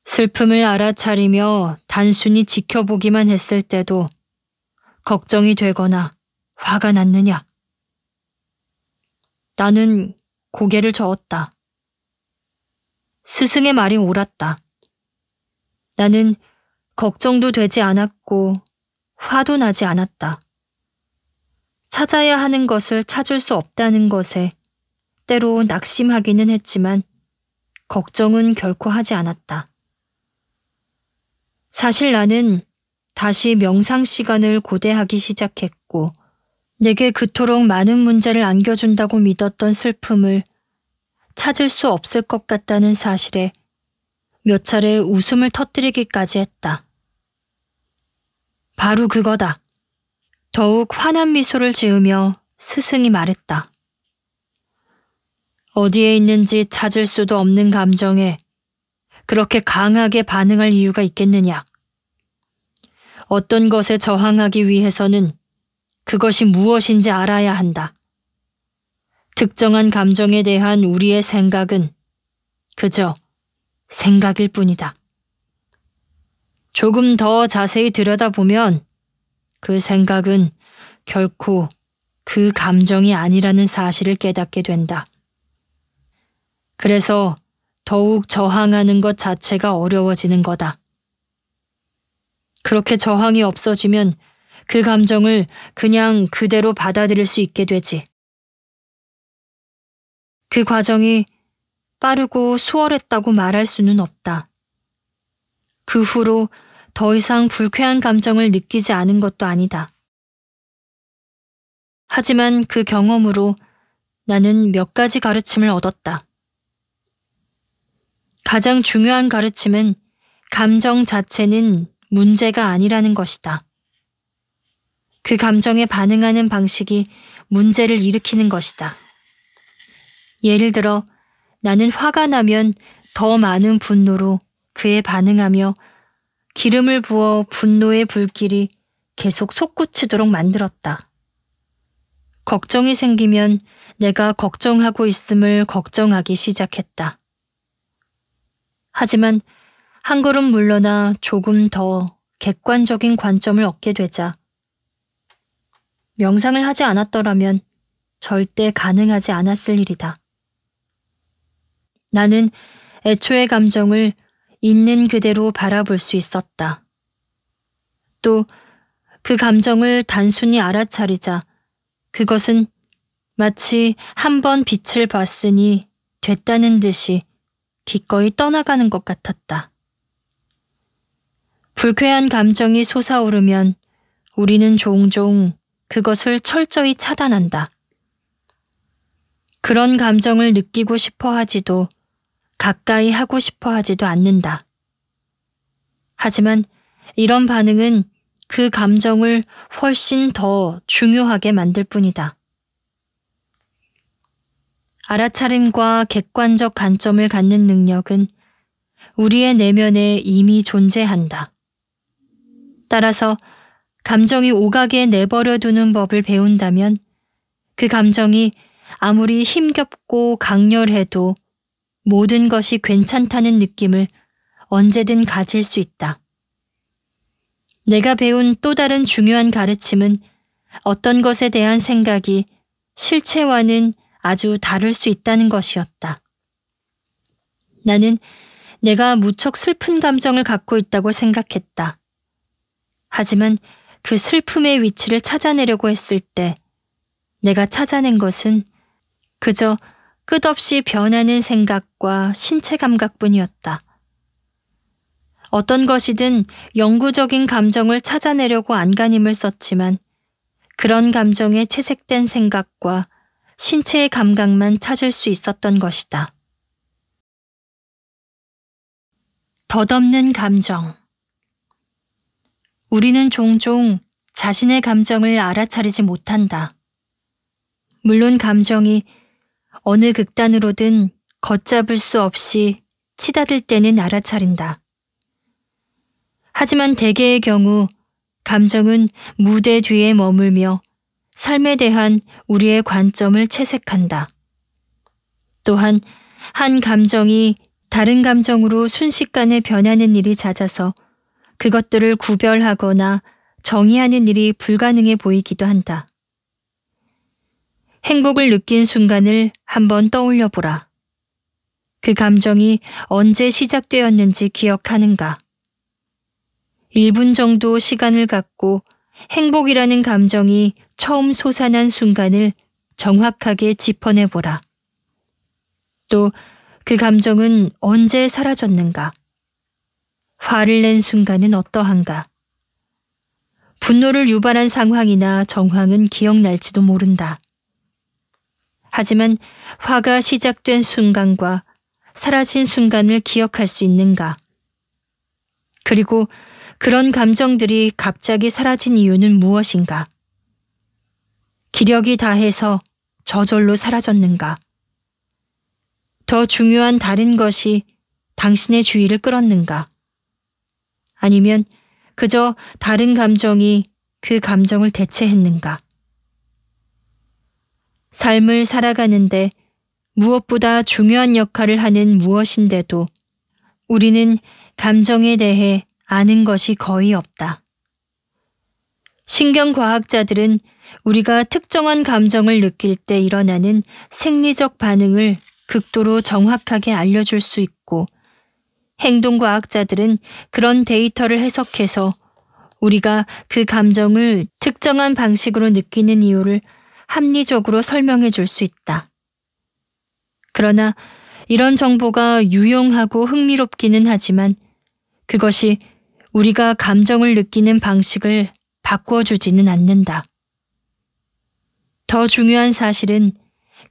Speaker 1: 슬픔을 알아차리며 단순히 지켜보기만 했을 때도 걱정이 되거나 화가 났느냐? 나는 고개를 저었다. 스승의 말이 옳았다. 나는 걱정도 되지 않았고 화도 나지 않았다. 찾아야 하는 것을 찾을 수 없다는 것에 때로 낙심하기는 했지만 걱정은 결코 하지 않았다. 사실 나는 다시 명상 시간을 고대하기 시작했고 내게 그토록 많은 문제를 안겨준다고 믿었던 슬픔을 찾을 수 없을 것 같다는 사실에 몇 차례 웃음을 터뜨리기까지 했다. 바로 그거다. 더욱 환한 미소를 지으며 스승이 말했다. 어디에 있는지 찾을 수도 없는 감정에 그렇게 강하게 반응할 이유가 있겠느냐. 어떤 것에 저항하기 위해서는 그것이 무엇인지 알아야 한다. 특정한 감정에 대한 우리의 생각은 그저 생각일 뿐이다. 조금 더 자세히 들여다보면 그 생각은 결코 그 감정이 아니라는 사실을 깨닫게 된다. 그래서 더욱 저항하는 것 자체가 어려워지는 거다. 그렇게 저항이 없어지면 그 감정을 그냥 그대로 받아들일 수 있게 되지. 그 과정이 빠르고 수월했다고 말할 수는 없다. 그 후로 더 이상 불쾌한 감정을 느끼지 않은 것도 아니다. 하지만 그 경험으로 나는 몇 가지 가르침을 얻었다. 가장 중요한 가르침은 감정 자체는 문제가 아니라는 것이다. 그 감정에 반응하는 방식이 문제를 일으키는 것이다. 예를 들어 나는 화가 나면 더 많은 분노로 그에 반응하며 기름을 부어 분노의 불길이 계속 솟구치도록 만들었다. 걱정이 생기면 내가 걱정하고 있음을 걱정하기 시작했다. 하지만 한 걸음 물러나 조금 더 객관적인 관점을 얻게 되자 명상을 하지 않았더라면 절대 가능하지 않았을 일이다. 나는 애초의 감정을 있는 그대로 바라볼 수 있었다. 또 그 감정을 단순히 알아차리자 그것은 마치 한 번 빛을 봤으니 됐다는 듯이 기꺼이 떠나가는 것 같았다. 불쾌한 감정이 솟아오르면 우리는 종종 그것을 철저히 차단한다. 그런 감정을 느끼고 싶어 하지도 가까이 하고 싶어 하지도 않는다. 하지만 이런 반응은 그 감정을 훨씬 더 중요하게 만들 뿐이다. 알아차림과 객관적 관점을 갖는 능력은 우리의 내면에 이미 존재한다. 따라서 감정이 오가게 내버려 두는 법을 배운다면 그 감정이 아무리 힘겹고 강렬해도 모든 것이 괜찮다는 느낌을 언제든 가질 수 있다. 내가 배운 또 다른 중요한 가르침은 어떤 것에 대한 생각이 실체와는 아주 다를 수 있다는 것이었다. 나는 내가 무척 슬픈 감정을 갖고 있다고 생각했다. 하지만 그 슬픔의 위치를 찾아내려고 했을 때 내가 찾아낸 것은 그저 끝없이 변하는 생각과 신체 감각뿐이었다. 어떤 것이든 영구적인 감정을 찾아내려고 안간힘을 썼지만 그런 감정에 채색된 생각과 신체의 감각만 찾을 수 있었던 것이다. 덧없는 감정. 우리는 종종 자신의 감정을 알아차리지 못한다. 물론 감정이 어느 극단으로든 걷잡을 수 없이 치닫을 때는 알아차린다. 하지만 대개의 경우 감정은 무대 뒤에 머물며 삶에 대한 우리의 관점을 채색한다. 또한 한 감정이 다른 감정으로 순식간에 변하는 일이 잦아서 그것들을 구별하거나 정의하는 일이 불가능해 보이기도 한다. 행복을 느낀 순간을 한번 떠올려 보라. 그 감정이 언제 시작되었는지 기억하는가? 1분 정도 시간을 갖고 행복이라는 감정이 처음 솟아난 순간을 정확하게 짚어내 보라. 또 그 감정은 언제 사라졌는가? 화를 낸 순간은 어떠한가? 분노를 유발한 상황이나 정황은 기억날지도 모른다. 하지만 화가 시작된 순간과 사라진 순간을 기억할 수 있는가? 그리고 그런 감정들이 갑자기 사라진 이유는 무엇인가? 기력이 다해서 저절로 사라졌는가? 더 중요한 다른 것이 당신의 주의를 끌었는가? 아니면 그저 다른 감정이 그 감정을 대체했는가? 삶을 살아가는데 무엇보다 중요한 역할을 하는 무엇인데도 우리는 감정에 대해 아는 것이 거의 없다. 신경과학자들은 우리가 특정한 감정을 느낄 때 일어나는 생리적 반응을 극도로 정확하게 알려줄 수 있고, 행동과학자들은 그런 데이터를 해석해서 우리가 그 감정을 특정한 방식으로 느끼는 이유를 합리적으로 설명해 줄 수 있다. 그러나 이런 정보가 유용하고 흥미롭기는 하지만 그것이 우리가 감정을 느끼는 방식을 바꿔주지는 않는다. 더 중요한 사실은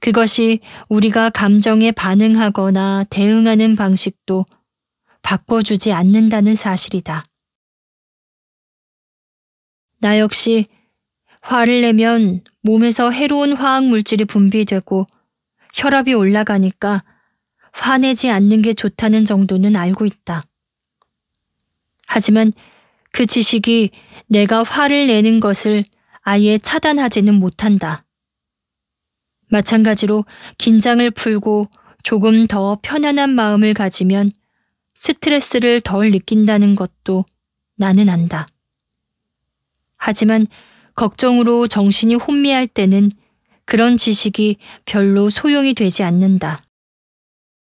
Speaker 1: 그것이 우리가 감정에 반응하거나 대응하는 방식도 바꿔주지 않는다는 사실이다. 나 역시 화를 내면 몸에서 해로운 화학 물질이 분비되고 혈압이 올라가니까 화내지 않는 게 좋다는 정도는 알고 있다. 하지만 그 지식이 내가 화를 내는 것을 아예 차단하지는 못한다. 마찬가지로 긴장을 풀고 조금 더 편안한 마음을 가지면 스트레스를 덜 느낀다는 것도 나는 안다. 하지만 걱정으로 정신이 혼미할 때는 그런 지식이 별로 소용이 되지 않는다.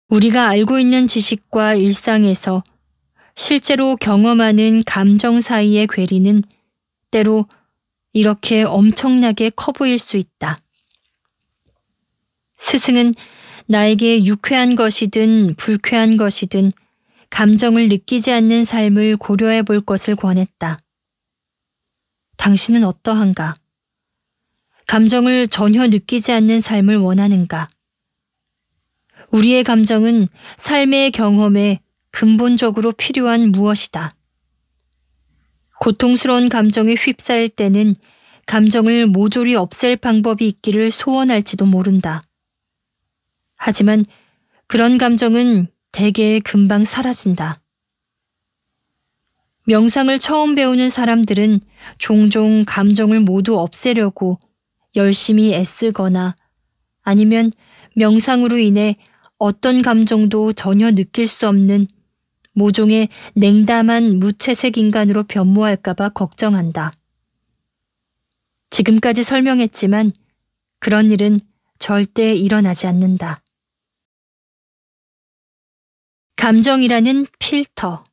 Speaker 1: 우리가 알고 있는 지식과 일상에서 실제로 경험하는 감정 사이의 괴리는 때로 이렇게 엄청나게 커 보일 수 있다. 스승은 나에게 유쾌한 것이든 불쾌한 것이든 감정을 느끼지 않는 삶을 고려해 볼 것을 권했다. 당신은 어떠한가? 감정을 전혀 느끼지 않는 삶을 원하는가? 우리의 감정은 삶의 경험에 근본적으로 필요한 무엇이다. 고통스러운 감정에 휩싸일 때는 감정을 모조리 없앨 방법이 있기를 소원할지도 모른다. 하지만 그런 감정은 대개 금방 사라진다. 명상을 처음 배우는 사람들은 종종 감정을 모두 없애려고 열심히 애쓰거나 아니면 명상으로 인해 어떤 감정도 전혀 느낄 수 없는 모종의 냉담한 무채색 인간으로 변모할까봐 걱정한다. 지금까지 설명했지만 그런 일은 절대 일어나지 않는다. 감정이라는 필터.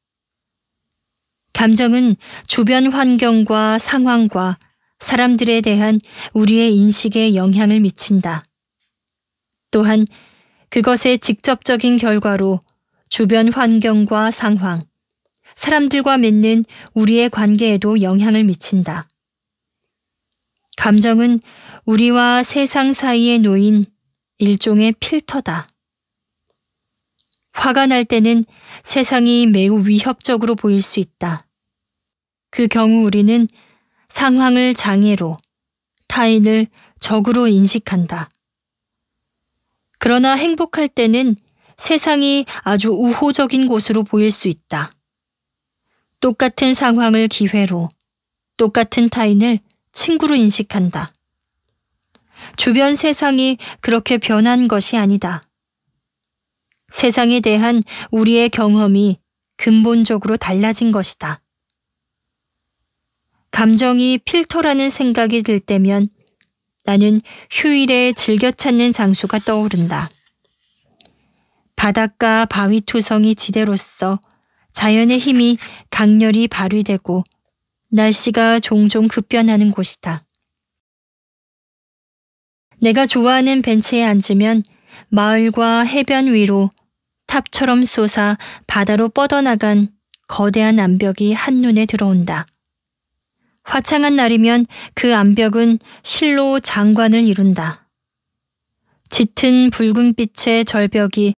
Speaker 1: 감정은 주변 환경과 상황과 사람들에 대한 우리의 인식에 영향을 미친다. 또한 그것의 직접적인 결과로 주변 환경과 상황, 사람들과 맺는 우리의 관계에도 영향을 미친다. 감정은 우리와 세상 사이에 놓인 일종의 필터다. 화가 날 때는 세상이 매우 위협적으로 보일 수 있다. 그 경우 우리는 상황을 장애로, 타인을 적으로 인식한다. 그러나 행복할 때는 세상이 아주 우호적인 곳으로 보일 수 있다. 똑같은 상황을 기회로, 똑같은 타인을 친구로 인식한다. 주변 세상이 그렇게 변한 것이 아니다. 세상에 대한 우리의 경험이 근본적으로 달라진 것이다. 감정이 필터라는 생각이 들 때면 나는 휴일에 즐겨 찾는 장소가 떠오른다. 바닷가 바위 투성이 지대로서 자연의 힘이 강렬히 발휘되고 날씨가 종종 급변하는 곳이다. 내가 좋아하는 벤치에 앉으면 마을과 해변 위로 탑처럼 솟아 바다로 뻗어나간 거대한 암벽이 한눈에 들어온다. 화창한 날이면 그 암벽은 실로 장관을 이룬다. 짙은 붉은빛의 절벽이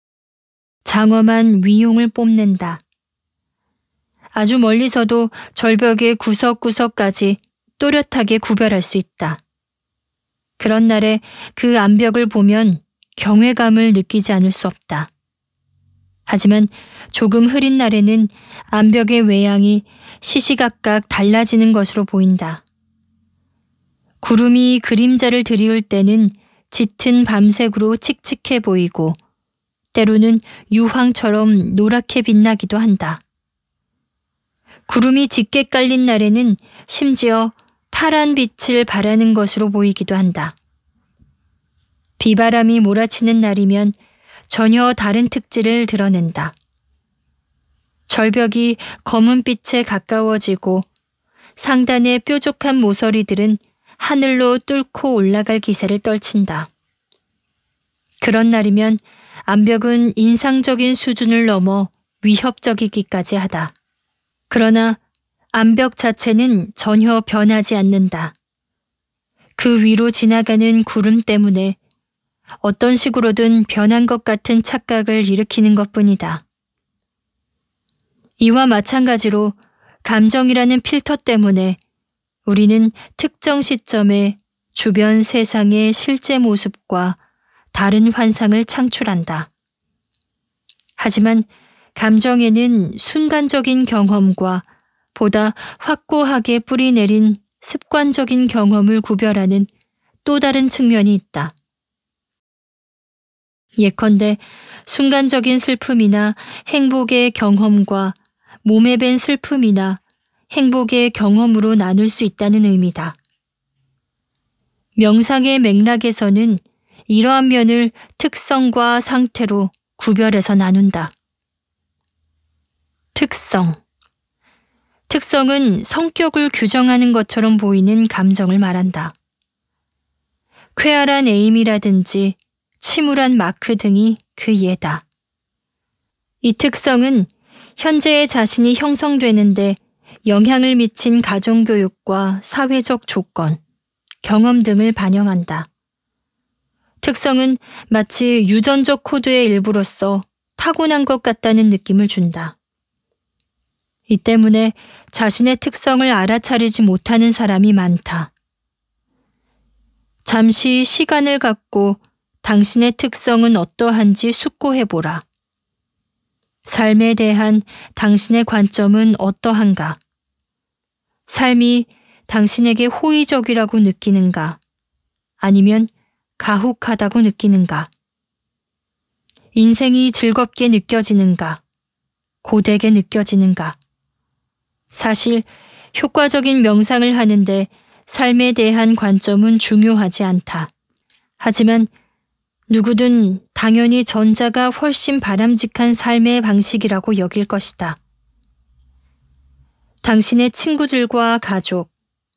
Speaker 1: 장엄한 위용을 뽐낸다. 아주 멀리서도 절벽의 구석구석까지 또렷하게 구별할 수 있다. 그런 날에 그 암벽을 보면 경외감을 느끼지 않을 수 없다. 하지만 조금 흐린 날에는 암벽의 외양이 시시각각 달라지는 것으로 보인다. 구름이 그림자를 들이울 때는 짙은 밤색으로 칙칙해 보이고 때로는 유황처럼 노랗게 빛나기도 한다. 구름이 짙게 깔린 날에는 심지어 파란 빛을 바라는 것으로 보이기도 한다. 비바람이 몰아치는 날이면 전혀 다른 특질을 드러낸다. 절벽이 검은빛에 가까워지고 상단의 뾰족한 모서리들은 하늘로 뚫고 올라갈 기세를 떨친다. 그런 날이면 암벽은 인상적인 수준을 넘어 위협적이기까지 하다. 그러나 암벽 자체는 전혀 변하지 않는다. 그 위로 지나가는 구름 때문에 어떤 식으로든 변한 것 같은 착각을 일으키는 것 뿐이다. 이와 마찬가지로 감정이라는 필터 때문에 우리는 특정 시점에 주변 세상의 실제 모습과 다른 환상을 창출한다. 하지만 감정에는 순간적인 경험과 보다 확고하게 뿌리 내린 습관적인 경험을 구별하는 또 다른 측면이 있다. 예컨대 순간적인 슬픔이나 행복의 경험과 몸에 밴 슬픔이나 행복의 경험으로 나눌 수 있다는 의미다. 명상의 맥락에서는 이러한 면을 특성과 상태로 구별해서 나눈다. 특성. 특성은 성격을 규정하는 것처럼 보이는 감정을 말한다. 쾌활한 에임이라든지 침울한 마크 등이 그 예다. 이 특성은 현재의 자신이 형성되는데 영향을 미친 가정교육과 사회적 조건, 경험 등을 반영한다. 특성은 마치 유전적 코드의 일부로서 타고난 것 같다는 느낌을 준다. 이 때문에 자신의 특성을 알아차리지 못하는 사람이 많다. 잠시 시간을 갖고 당신의 특성은 어떠한지 숙고해보라. 삶에 대한 당신의 관점은 어떠한가? 삶이 당신에게 호의적이라고 느끼는가? 아니면 가혹하다고 느끼는가? 인생이 즐겁게 느껴지는가? 고되게 느껴지는가? 사실 효과적인 명상을 하는데 삶에 대한 관점은 중요하지 않다. 하지만 누구든 당연히 전자가 훨씬 바람직한 삶의 방식이라고 여길 것이다. 당신의 친구들과 가족,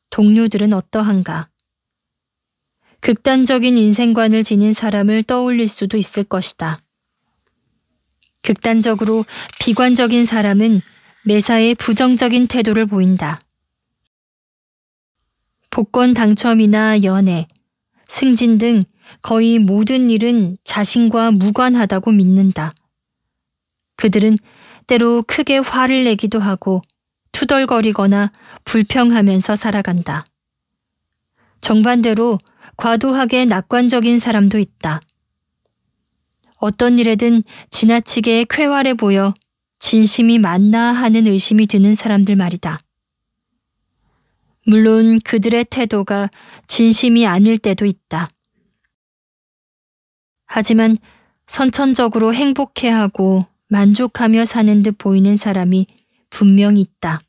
Speaker 1: 동료들은 어떠한가? 극단적인 인생관을 지닌 사람을 떠올릴 수도 있을 것이다. 극단적으로 비관적인 사람은 매사에 부정적인 태도를 보인다. 복권 당첨이나 연애, 승진 등 거의 모든 일은 자신과 무관하다고 믿는다. 그들은 때로 크게 화를 내기도 하고 투덜거리거나 불평하면서 살아간다. 정반대로 과도하게 낙관적인 사람도 있다. 어떤 일에든 지나치게 쾌활해 보여 진심이 맞나 하는 의심이 드는 사람들 말이다. 물론 그들의 태도가 진심이 아닐 때도 있다. 하지만 선천적으로 행복해하고 만족하며 사는 듯 보이는 사람이 분명 있다.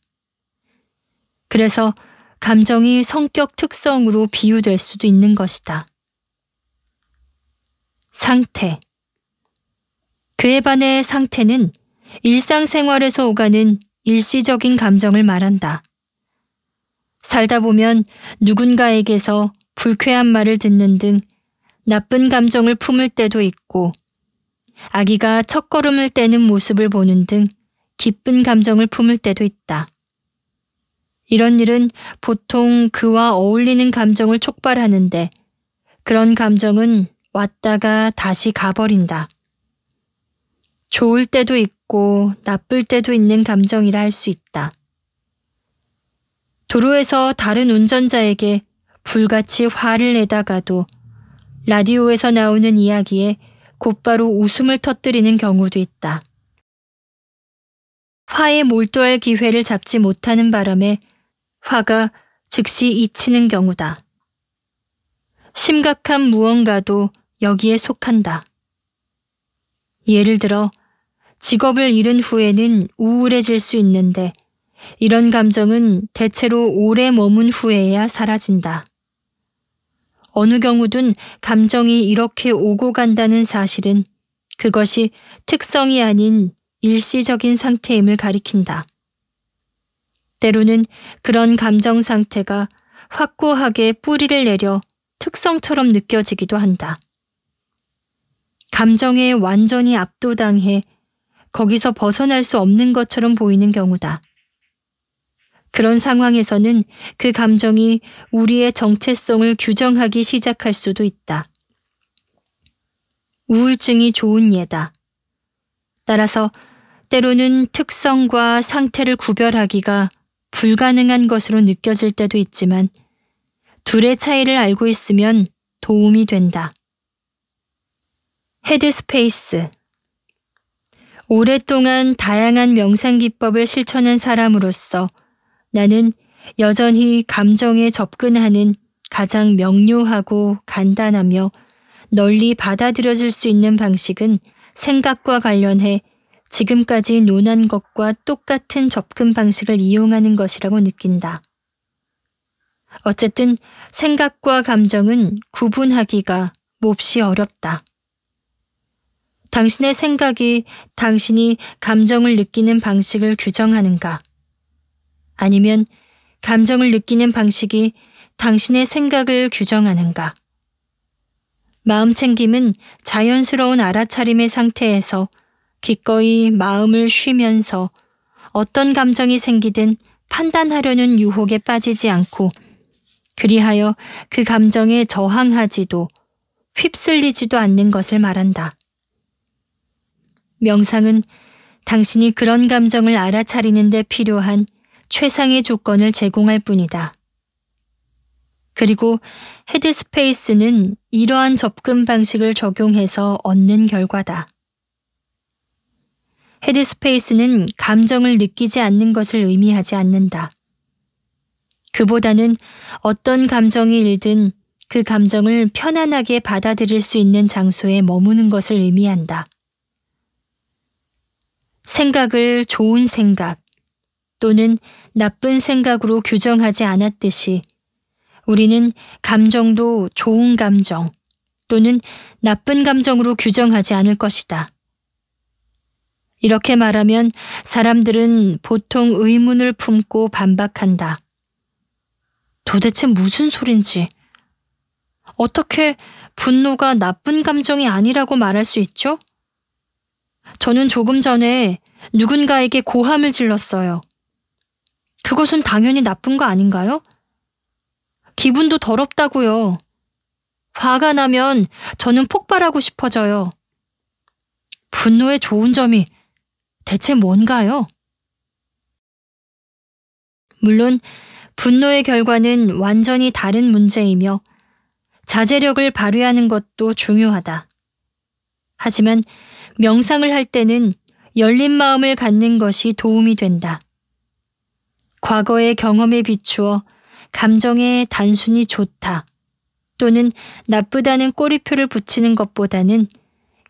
Speaker 1: 그래서 감정이 성격 특성으로 비유될 수도 있는 것이다. 상태. 그에 반해 상태는 일상생활에서 오가는 일시적인 감정을 말한다. 살다 보면 누군가에게서 불쾌한 말을 듣는 등 나쁜 감정을 품을 때도 있고 아기가 첫걸음을 떼는 모습을 보는 등 기쁜 감정을 품을 때도 있다. 이런 일은 보통 그와 어울리는 감정을 촉발하는데 그런 감정은 왔다가 다시 가버린다. 좋을 때도 있고 나쁠 때도 있는 감정이라 할 수 있다. 도로에서 다른 운전자에게 불같이 화를 내다가도 라디오에서 나오는 이야기에 곧바로 웃음을 터뜨리는 경우도 있다. 화에 몰두할 기회를 잡지 못하는 바람에 화가 즉시 잊히는 경우다. 심각한 무언가도 여기에 속한다. 예를 들어, 직업을 잃은 후에는 우울해질 수 있는데, 이런 감정은 대체로 오래 머문 후에야 사라진다. 어느 경우든 감정이 이렇게 오고 간다는 사실은 그것이 특성이 아닌 일시적인 상태임을 가리킨다. 때로는 그런 감정 상태가 확고하게 뿌리를 내려 특성처럼 느껴지기도 한다. 감정에 완전히 압도당해 거기서 벗어날 수 없는 것처럼 보이는 경우다. 그런 상황에서는 그 감정이 우리의 정체성을 규정하기 시작할 수도 있다. 우울증이 좋은 예다. 따라서 때로는 특성과 상태를 구별하기가 불가능한 것으로 느껴질 때도 있지만 둘의 차이를 알고 있으면 도움이 된다. 헤드스페이스 오랫동안 다양한 명상 기법을 실천한 사람으로서 나는 여전히 감정에 접근하는 가장 명료하고 간단하며 널리 받아들여질 수 있는 방식은 생각과 관련해 지금까지 논한 것과 똑같은 접근 방식을 이용하는 것이라고 느낀다. 어쨌든 생각과 감정은 구분하기가 몹시 어렵다. 당신의 생각이 당신이 감정을 느끼는 방식을 규정하는가? 아니면 감정을 느끼는 방식이 당신의 생각을 규정하는가? 마음 챙김은 자연스러운 알아차림의 상태에서 기꺼이 마음을 쉬면서 어떤 감정이 생기든 판단하려는 유혹에 빠지지 않고 그리하여 그 감정에 저항하지도 휩쓸리지도 않는 것을 말한다. 명상은 당신이 그런 감정을 알아차리는 데 필요한 최상의 조건을 제공할 뿐이다. 그리고 헤드스페이스는 이러한 접근 방식을 적용해서 얻는 결과다. 헤드스페이스는 감정을 느끼지 않는 것을 의미하지 않는다. 그보다는 어떤 감정이 일든 그 감정을 편안하게 받아들일 수 있는 장소에 머무는 것을 의미한다. 생각을 좋은 생각, 또는 나쁜 생각으로 규정하지 않았듯이 우리는 감정도 좋은 감정 또는 나쁜 감정으로 규정하지 않을 것이다. 이렇게 말하면 사람들은 보통 의문을 품고 반박한다. 도대체 무슨 소린지. 어떻게 분노가 나쁜 감정이 아니라고 말할 수 있죠? 저는 조금 전에 누군가에게 고함을 질렀어요. 그것은 당연히 나쁜 거 아닌가요? 기분도 더럽다고요. 화가 나면 저는 폭발하고 싶어져요. 분노의 좋은 점이 대체 뭔가요? 물론 분노의 결과는 완전히 다른 문제이며 자제력을 발휘하는 것도 중요하다. 하지만 명상을 할 때는 열린 마음을 갖는 것이 도움이 된다. 과거의 경험에 비추어 감정에 단순히 좋다 또는 나쁘다는 꼬리표를 붙이는 것보다는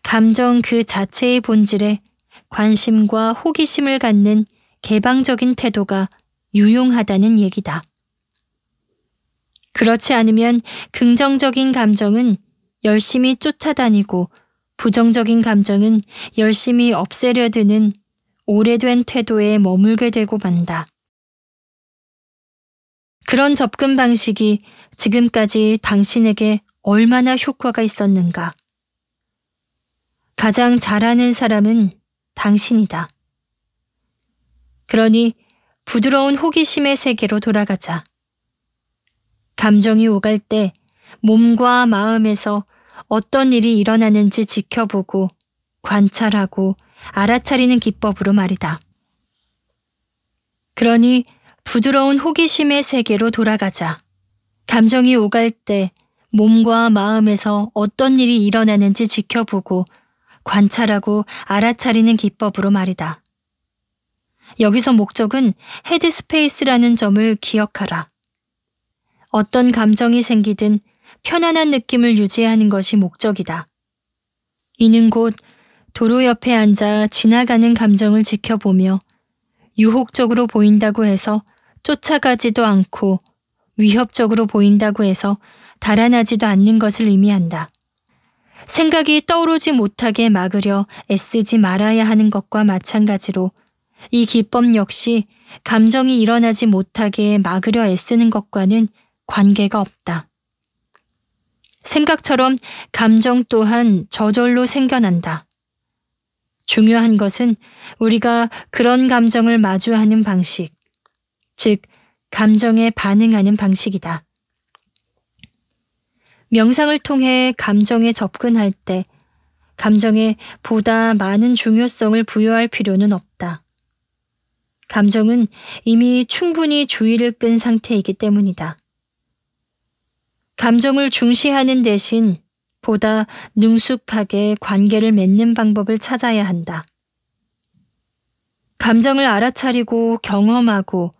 Speaker 1: 감정 그 자체의 본질에 관심과 호기심을 갖는 개방적인 태도가 유용하다는 얘기다. 그렇지 않으면 긍정적인 감정은 열심히 쫓아다니고 부정적인 감정은 열심히 없애려 드는 오래된 태도에 머물게 되고 만다. 그런 접근 방식이 지금까지 당신에게 얼마나 효과가 있었는가. 가장 잘하는 사람은 당신이다. 그러니 부드러운 호기심의 세계로 돌아가자. 감정이 오갈 때 몸과 마음에서 어떤 일이 일어나는지 지켜보고 관찰하고 알아차리는 기법으로 말이다. 그러니 부드러운 호기심의 세계로 돌아가자. 감정이 오갈 때 몸과 마음에서 어떤 일이 일어나는지 지켜보고 관찰하고 알아차리는 기법으로 말이다. 여기서 목적은 헤드스페이스라는 점을 기억하라. 어떤 감정이 생기든 편안한 느낌을 유지하는 것이 목적이다. 이는 곧 도로 옆에 앉아 지나가는 감정을 지켜보며 유혹적으로 보인다고 해서 쫓아가지도 않고 위협적으로 보인다고 해서 달아나지도 않는 것을 의미한다. 생각이 떠오르지 못하게 막으려 애쓰지 말아야 하는 것과 마찬가지로 이 기법 역시 감정이 일어나지 못하게 막으려 애쓰는 것과는 관계가 없다. 생각처럼 감정 또한 저절로 생겨난다. 중요한 것은 우리가 그런 감정을 마주하는 방식, 즉, 감정에 반응하는 방식이다. 명상을 통해 감정에 접근할 때 감정에 보다 많은 중요성을 부여할 필요는 없다. 감정은 이미 충분히 주의를 끈 상태이기 때문이다. 감정을 중시하는 대신 보다 능숙하게 관계를 맺는 방법을 찾아야 한다. 감정을 알아차리고 경험하고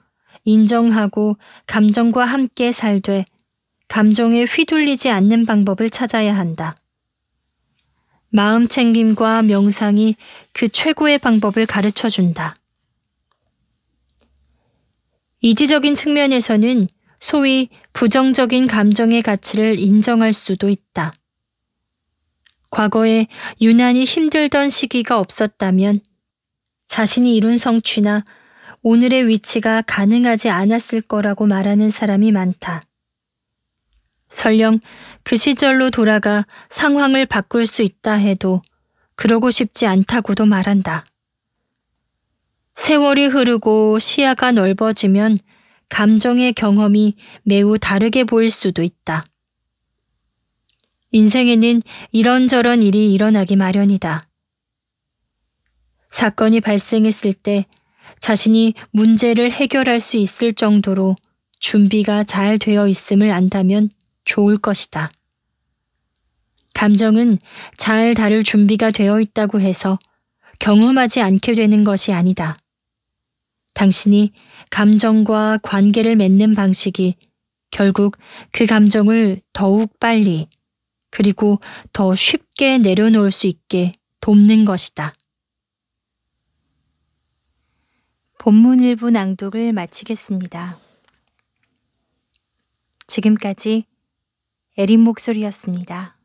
Speaker 1: 인정하고 감정과 함께 살되 감정에 휘둘리지 않는 방법을 찾아야 한다. 마음 챙김과 명상이 그 최고의 방법을 가르쳐 준다. 이지적인 측면에서는 소위 부정적인 감정의 가치를 인정할 수도 있다. 과거에 유난히 힘들던 시기가 없었다면 자신이 이룬 성취나 오늘의 위치가 가능하지 않았을 거라고 말하는 사람이 많다. 설령 그 시절로 돌아가 상황을 바꿀 수 있다 해도 그러고 싶지 않다고도 말한다. 세월이 흐르고 시야가 넓어지면 감정의 경험이 매우 다르게 보일 수도 있다. 인생에는 이런저런 일이 일어나기 마련이다. 사건이 발생했을 때 자신이 문제를 해결할 수 있을 정도로 준비가 잘 되어 있음을 안다면 좋을 것이다. 감정은 잘 다룰 준비가 되어 있다고 해서 경험하지 않게 되는 것이 아니다. 당신이 감정과 관계를 맺는 방식이 결국 그 감정을 더욱 빨리 그리고 더 쉽게 내려놓을 수 있게 돕는 것이다. 본문 일부 낭독을 마치겠습니다. 지금까지 에린 목소리였습니다.